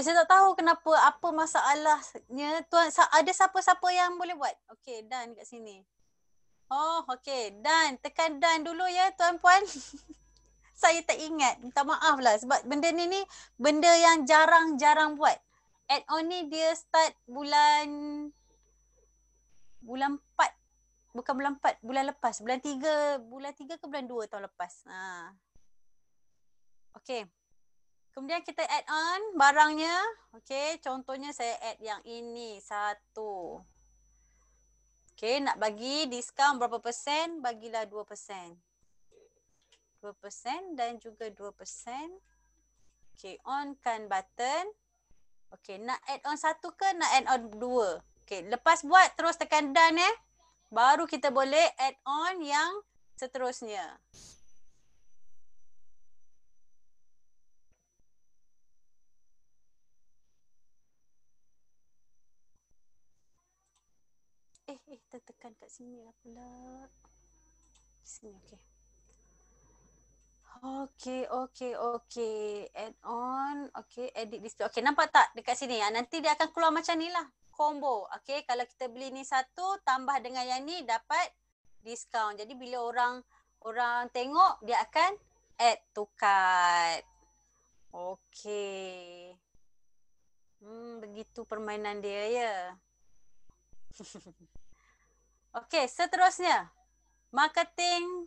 Saya tak tahu kenapa apa masalahnya. Tuan ada siapa-siapa yang boleh buat? Okey, dan kat sini. Oh, okey. Dan tekan dan dulu ya tuan puan. saya tak ingat. Minta maaf lah sebab benda ni ni benda yang jarang-jarang buat. Add on ni dia start bulan bulan 4 bukan bulan 4 bulan lepas bulan 3 bulan 3 ke bulan 2 tahun lepas ha okey Kemudian kita add on barangnya. Okey, contohnya saya add yang ini satu. Okey, nak bagi diskaun berapa persen? Bagilah dua persen, dua persen dan juga dua 2%. Okey, onkan button. Okey, nak add on satu ke nak add on dua? Okey, lepas buat terus tekan done eh. Baru kita boleh add on yang seterusnya. kita tekan kat sini lah pula. Sini, okay. Okay, okay, okay. Add on. Okay, edit this. Okay, nampak tak dekat sini? Ya? Nanti dia akan keluar macam ni lah. Combo. Okay, kalau kita beli ni satu, tambah dengan yang ni dapat discount. Jadi, bila orang orang tengok, dia akan add to cart. Okay. Hmm, begitu permainan dia, ya. Yeah. Okey, seterusnya. Marketing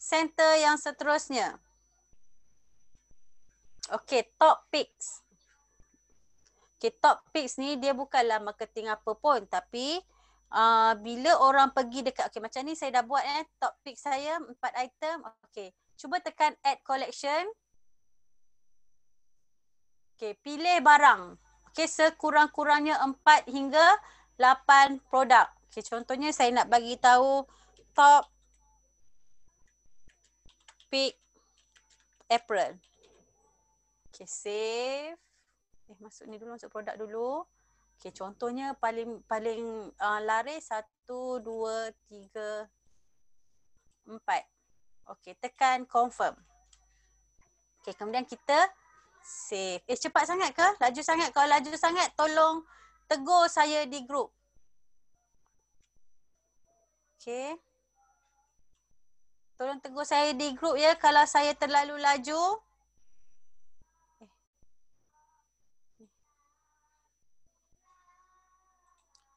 center yang seterusnya. Okey, top picks. Okey, top picks ni dia bukanlah marketing apa pun tapi uh, bila orang pergi dekat okey macam ni saya dah buat eh top picks saya empat item. Okey, cuba tekan add collection. Okey, pilih barang. Okey, sekurang-kurangnya empat hingga lapan produk. Okay, contohnya saya nak bagi tahu top pick April. Okay, save. Eh, masuk ni dulu, masuk produk dulu. Okay, contohnya paling paling uh, laris satu, dua, tiga, empat. Okay, tekan confirm. Okay, kemudian kita save. Eh, cepat sangat ke? Laju sangat? Kalau laju sangat, tolong tegur saya di group. Okey. Tolong tegur saya di grup ya kalau saya terlalu laju.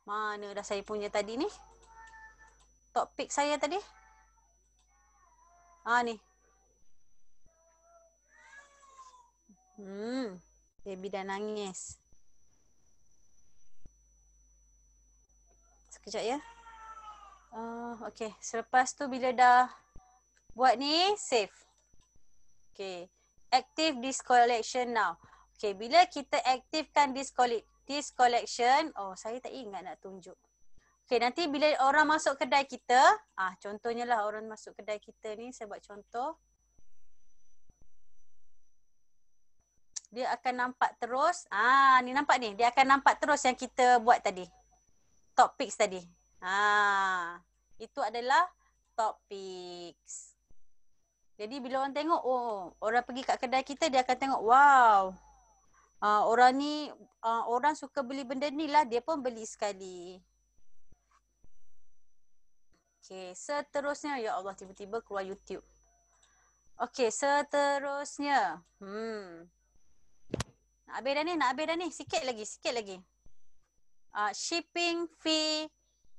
Mana dah saya punya tadi ni? Topik saya tadi? Ah ni. Hmm, baby dah nangis. Sekejap ya. Uh, ah, okay, selepas tu bila dah buat ni, save. Okay, active this collection now. Okay, bila kita aktifkan this, this collection, oh saya tak ingat nak tunjuk. Okay, nanti bila orang masuk kedai kita, ah contohnya lah orang masuk kedai kita ni, saya buat contoh. Dia akan nampak terus, ah ni nampak ni, dia akan nampak terus yang kita buat tadi. topics tadi. Ha, itu adalah topics. Jadi bila orang tengok, oh, orang pergi kat kedai kita dia akan tengok, wow. Uh, orang ni uh, orang suka beli benda ni lah dia pun beli sekali. Okay, seterusnya ya Allah tiba-tiba keluar YouTube. Okay, seterusnya. Hmm. Nak habis dah ni, nak habis dah ni. Sikit lagi, sikit lagi. Uh, shipping fee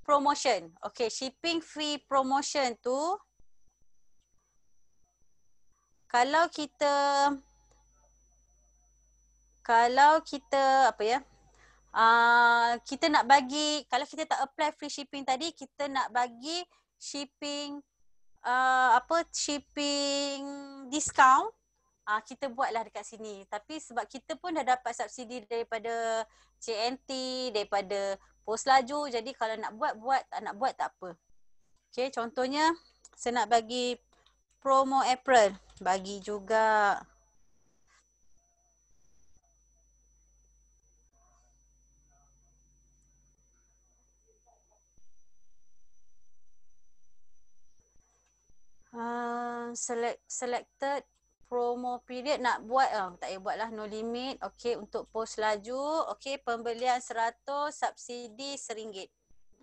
promotion. Okay, shipping free promotion tu kalau kita kalau kita apa ya? Uh, kita nak bagi kalau kita tak apply free shipping tadi kita nak bagi shipping uh, apa shipping discount uh, kita buatlah dekat sini. Tapi sebab kita pun dah dapat subsidi daripada CNT, daripada pos laju. Jadi kalau nak buat, buat. Tak nak buat, tak apa. Okay, contohnya saya nak bagi promo April. Bagi juga Uh, select selected promo period nak buat ah tak payah buatlah no limit okey untuk post laju okey pembelian 100 subsidi seringgit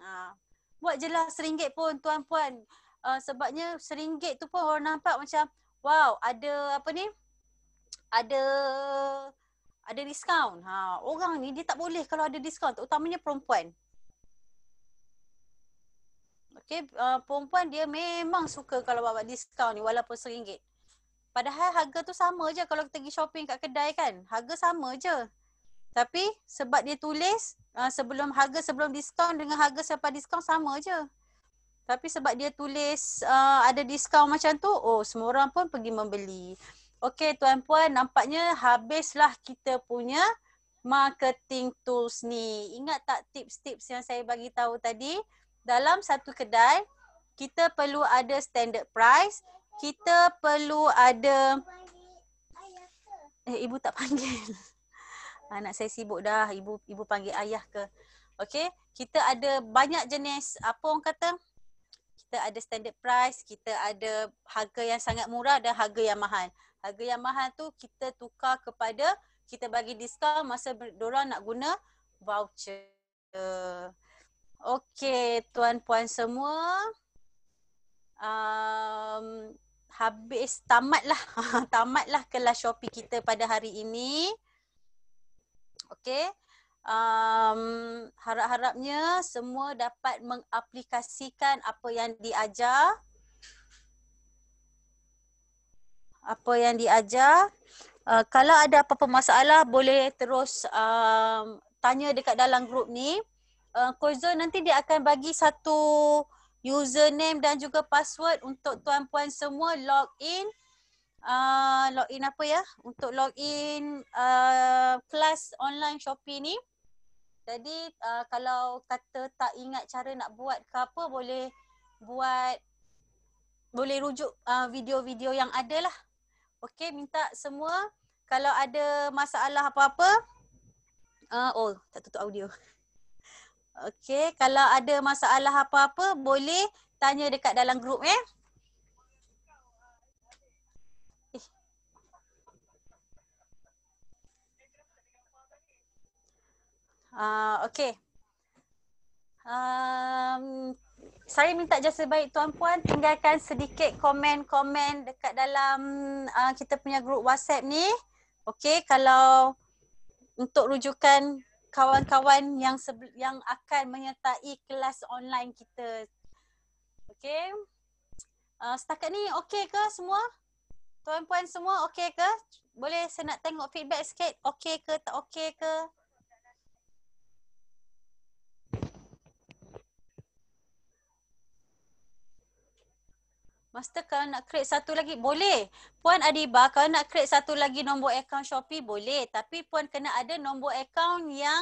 ah buat jelah seringgit pun tuan-puan uh, ha, sebabnya seringgit tu pun orang nampak macam wow ada apa ni ada ada diskaun ha orang ni dia tak boleh kalau ada diskaun terutamanya perempuan Okay, uh, perempuan dia memang suka kalau bawa diskaun ni walaupun seringgit. Padahal harga tu sama je kalau kita pergi shopping kat kedai kan. Harga sama je. Tapi sebab dia tulis uh, sebelum harga sebelum diskaun dengan harga selepas diskaun sama je. Tapi sebab dia tulis uh, ada diskaun macam tu, oh semua orang pun pergi membeli. Okey tuan puan, nampaknya habislah kita punya marketing tools ni. Ingat tak tips-tips yang saya bagi tahu tadi? Dalam satu kedai, kita perlu ada standard price kita perlu ada eh ibu tak panggil ah, anak saya sibuk dah ibu ibu panggil ayah ke Okay. kita ada banyak jenis apa orang kata kita ada standard price kita ada harga yang sangat murah dan harga yang mahal harga yang mahal tu kita tukar kepada kita bagi diskaun masa orang nak guna voucher Okay. tuan puan semua um, habis tamatlah tamatlah kelas Shopee kita pada hari ini. Okey. Um, harap-harapnya semua dapat mengaplikasikan apa yang diajar. Apa yang diajar. Uh, kalau ada apa-apa masalah boleh terus um, tanya dekat dalam grup ni. Uh, Koizo nanti dia akan bagi satu username dan juga password untuk tuan-puan semua log in. Uh, log in apa ya? Untuk log in uh, kelas online Shopee ni. Jadi uh, kalau kata tak ingat cara nak buat ke apa boleh buat boleh rujuk uh, video-video uh, yang ada lah. Okey minta semua kalau ada masalah apa-apa uh, oh tak tutup audio. Okey, kalau ada masalah apa-apa boleh tanya dekat dalam grup eh. Uh, ah, okay. Um, saya minta jasa baik tuan puan tinggalkan sedikit komen-komen dekat dalam uh, kita punya grup WhatsApp ni. Okay, kalau untuk rujukan kawan-kawan yang seb- yang akan menyertai kelas online kita. Okay. Uh, ah, setakat ni okey ke semua? Tuan-puan semua okey ke? Boleh saya nak tengok feedback sikit? Okey ke tak okey ke? Master kalau nak create satu lagi boleh. Puan Adiba kalau nak create satu lagi nombor akaun Shopee boleh. Tapi Puan kena ada nombor akaun yang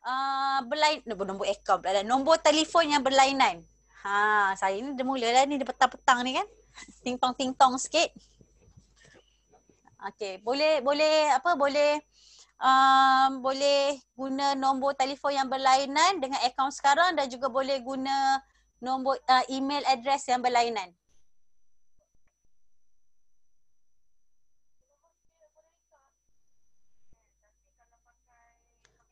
uh, berlainan. Nombor akaun pula. Lah. Nombor telefon yang berlainan. Ha, saya ni dah mula lah ni dia petang-petang ni kan. Ting-tong-ting-tong sikit. Okay. Boleh, boleh apa boleh. Um, boleh guna nombor telefon yang berlainan dengan akaun sekarang dan juga boleh guna nombor uh, email address yang berlainan.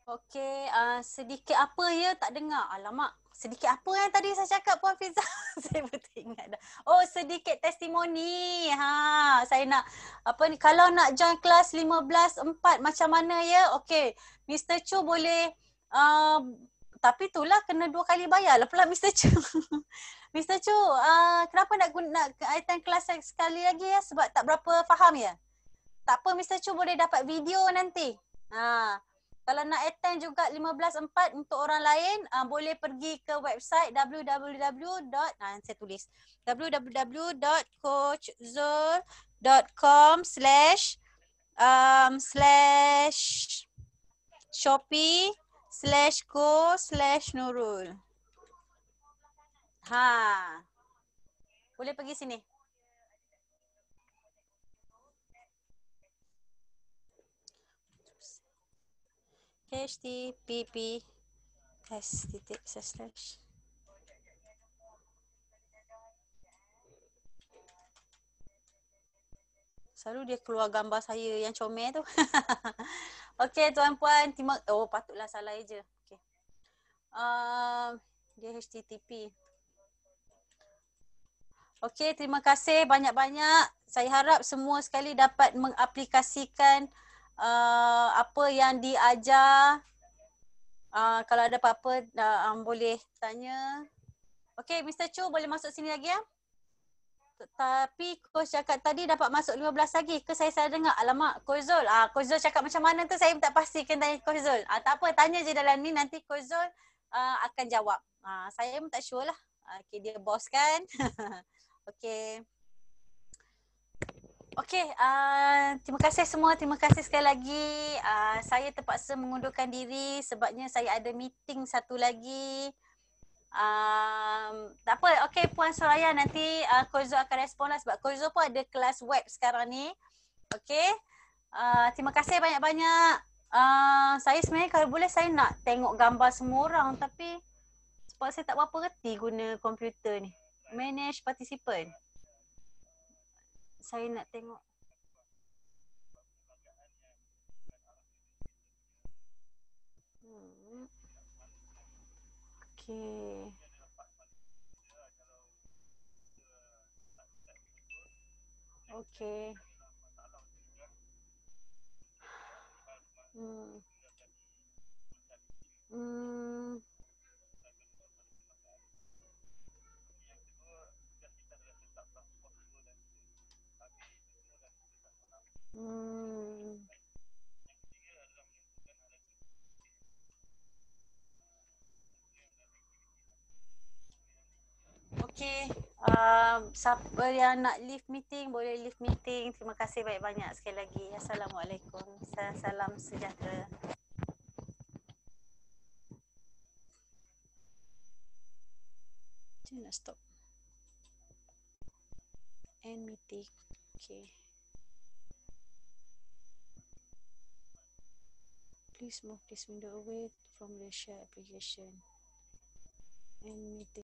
Okey, uh, sedikit apa ya tak dengar. Alamak, sedikit apa yang tadi saya cakap Puan Fiza? saya betul ingat dah. Oh, sedikit testimoni. Ha, saya nak apa ni kalau nak join kelas 154 macam mana ya? Okey, Mr. Chu boleh uh, tapi itulah kena dua kali bayar lah pula Mr. Chu. Mr. Chu, uh, kenapa nak guna, nak attend kelas sekali lagi ya? Sebab tak berapa faham ya? Tak apa Mr. Chu boleh dapat video nanti. Ha. Uh kalau nak attend juga 15.4 untuk orang lain uh, boleh pergi ke website www. Nah, saya tulis www.coachzul.com um, slash um, slash shopee slash co slash nurul. Ha. Boleh pergi sini. HTTP, s titik slash slash Selalu dia keluar gambar saya yang comel tu. Okey tuan-puan, terima oh patutlah salah aja. Okay. Uh, ehm, dia http. Okey, terima kasih banyak-banyak. Saya harap semua sekali dapat mengaplikasikan uh, apa yang diajar uh, kalau ada apa-apa uh, um, boleh tanya okey mr chu boleh masuk sini lagi ya tapi coach cakap tadi dapat masuk 15 lagi ke saya saya dengar alamak coach zul ah uh, coach zul cakap macam mana tu saya tak pasti kena tanya coach zul uh, tak apa tanya je dalam ni nanti coach zul uh, akan jawab uh, saya pun tak sure lah uh, dia bos kan okey Okey, uh, terima kasih semua. Terima kasih sekali lagi. Uh, saya terpaksa mengundurkan diri sebabnya saya ada meeting satu lagi. Um, tak apa, okey Puan Soraya nanti uh, Koizo akan respon lah sebab Koizo pun ada kelas web sekarang ni. Okey, uh, terima kasih banyak-banyak. Uh, saya sebenarnya kalau boleh saya nak tengok gambar semua orang tapi sebab saya tak berapa reti guna komputer ni. Manage participant saya nak tengok hmm. Okay. Okay. Hmm. Hmm. Hmm. Okay, um, siapa yang nak leave meeting boleh leave meeting. Terima kasih banyak-banyak sekali lagi. Assalamualaikum. Salam sejahtera. Macam nak stop? End meeting. Okay. please move this window away from the share application and meeting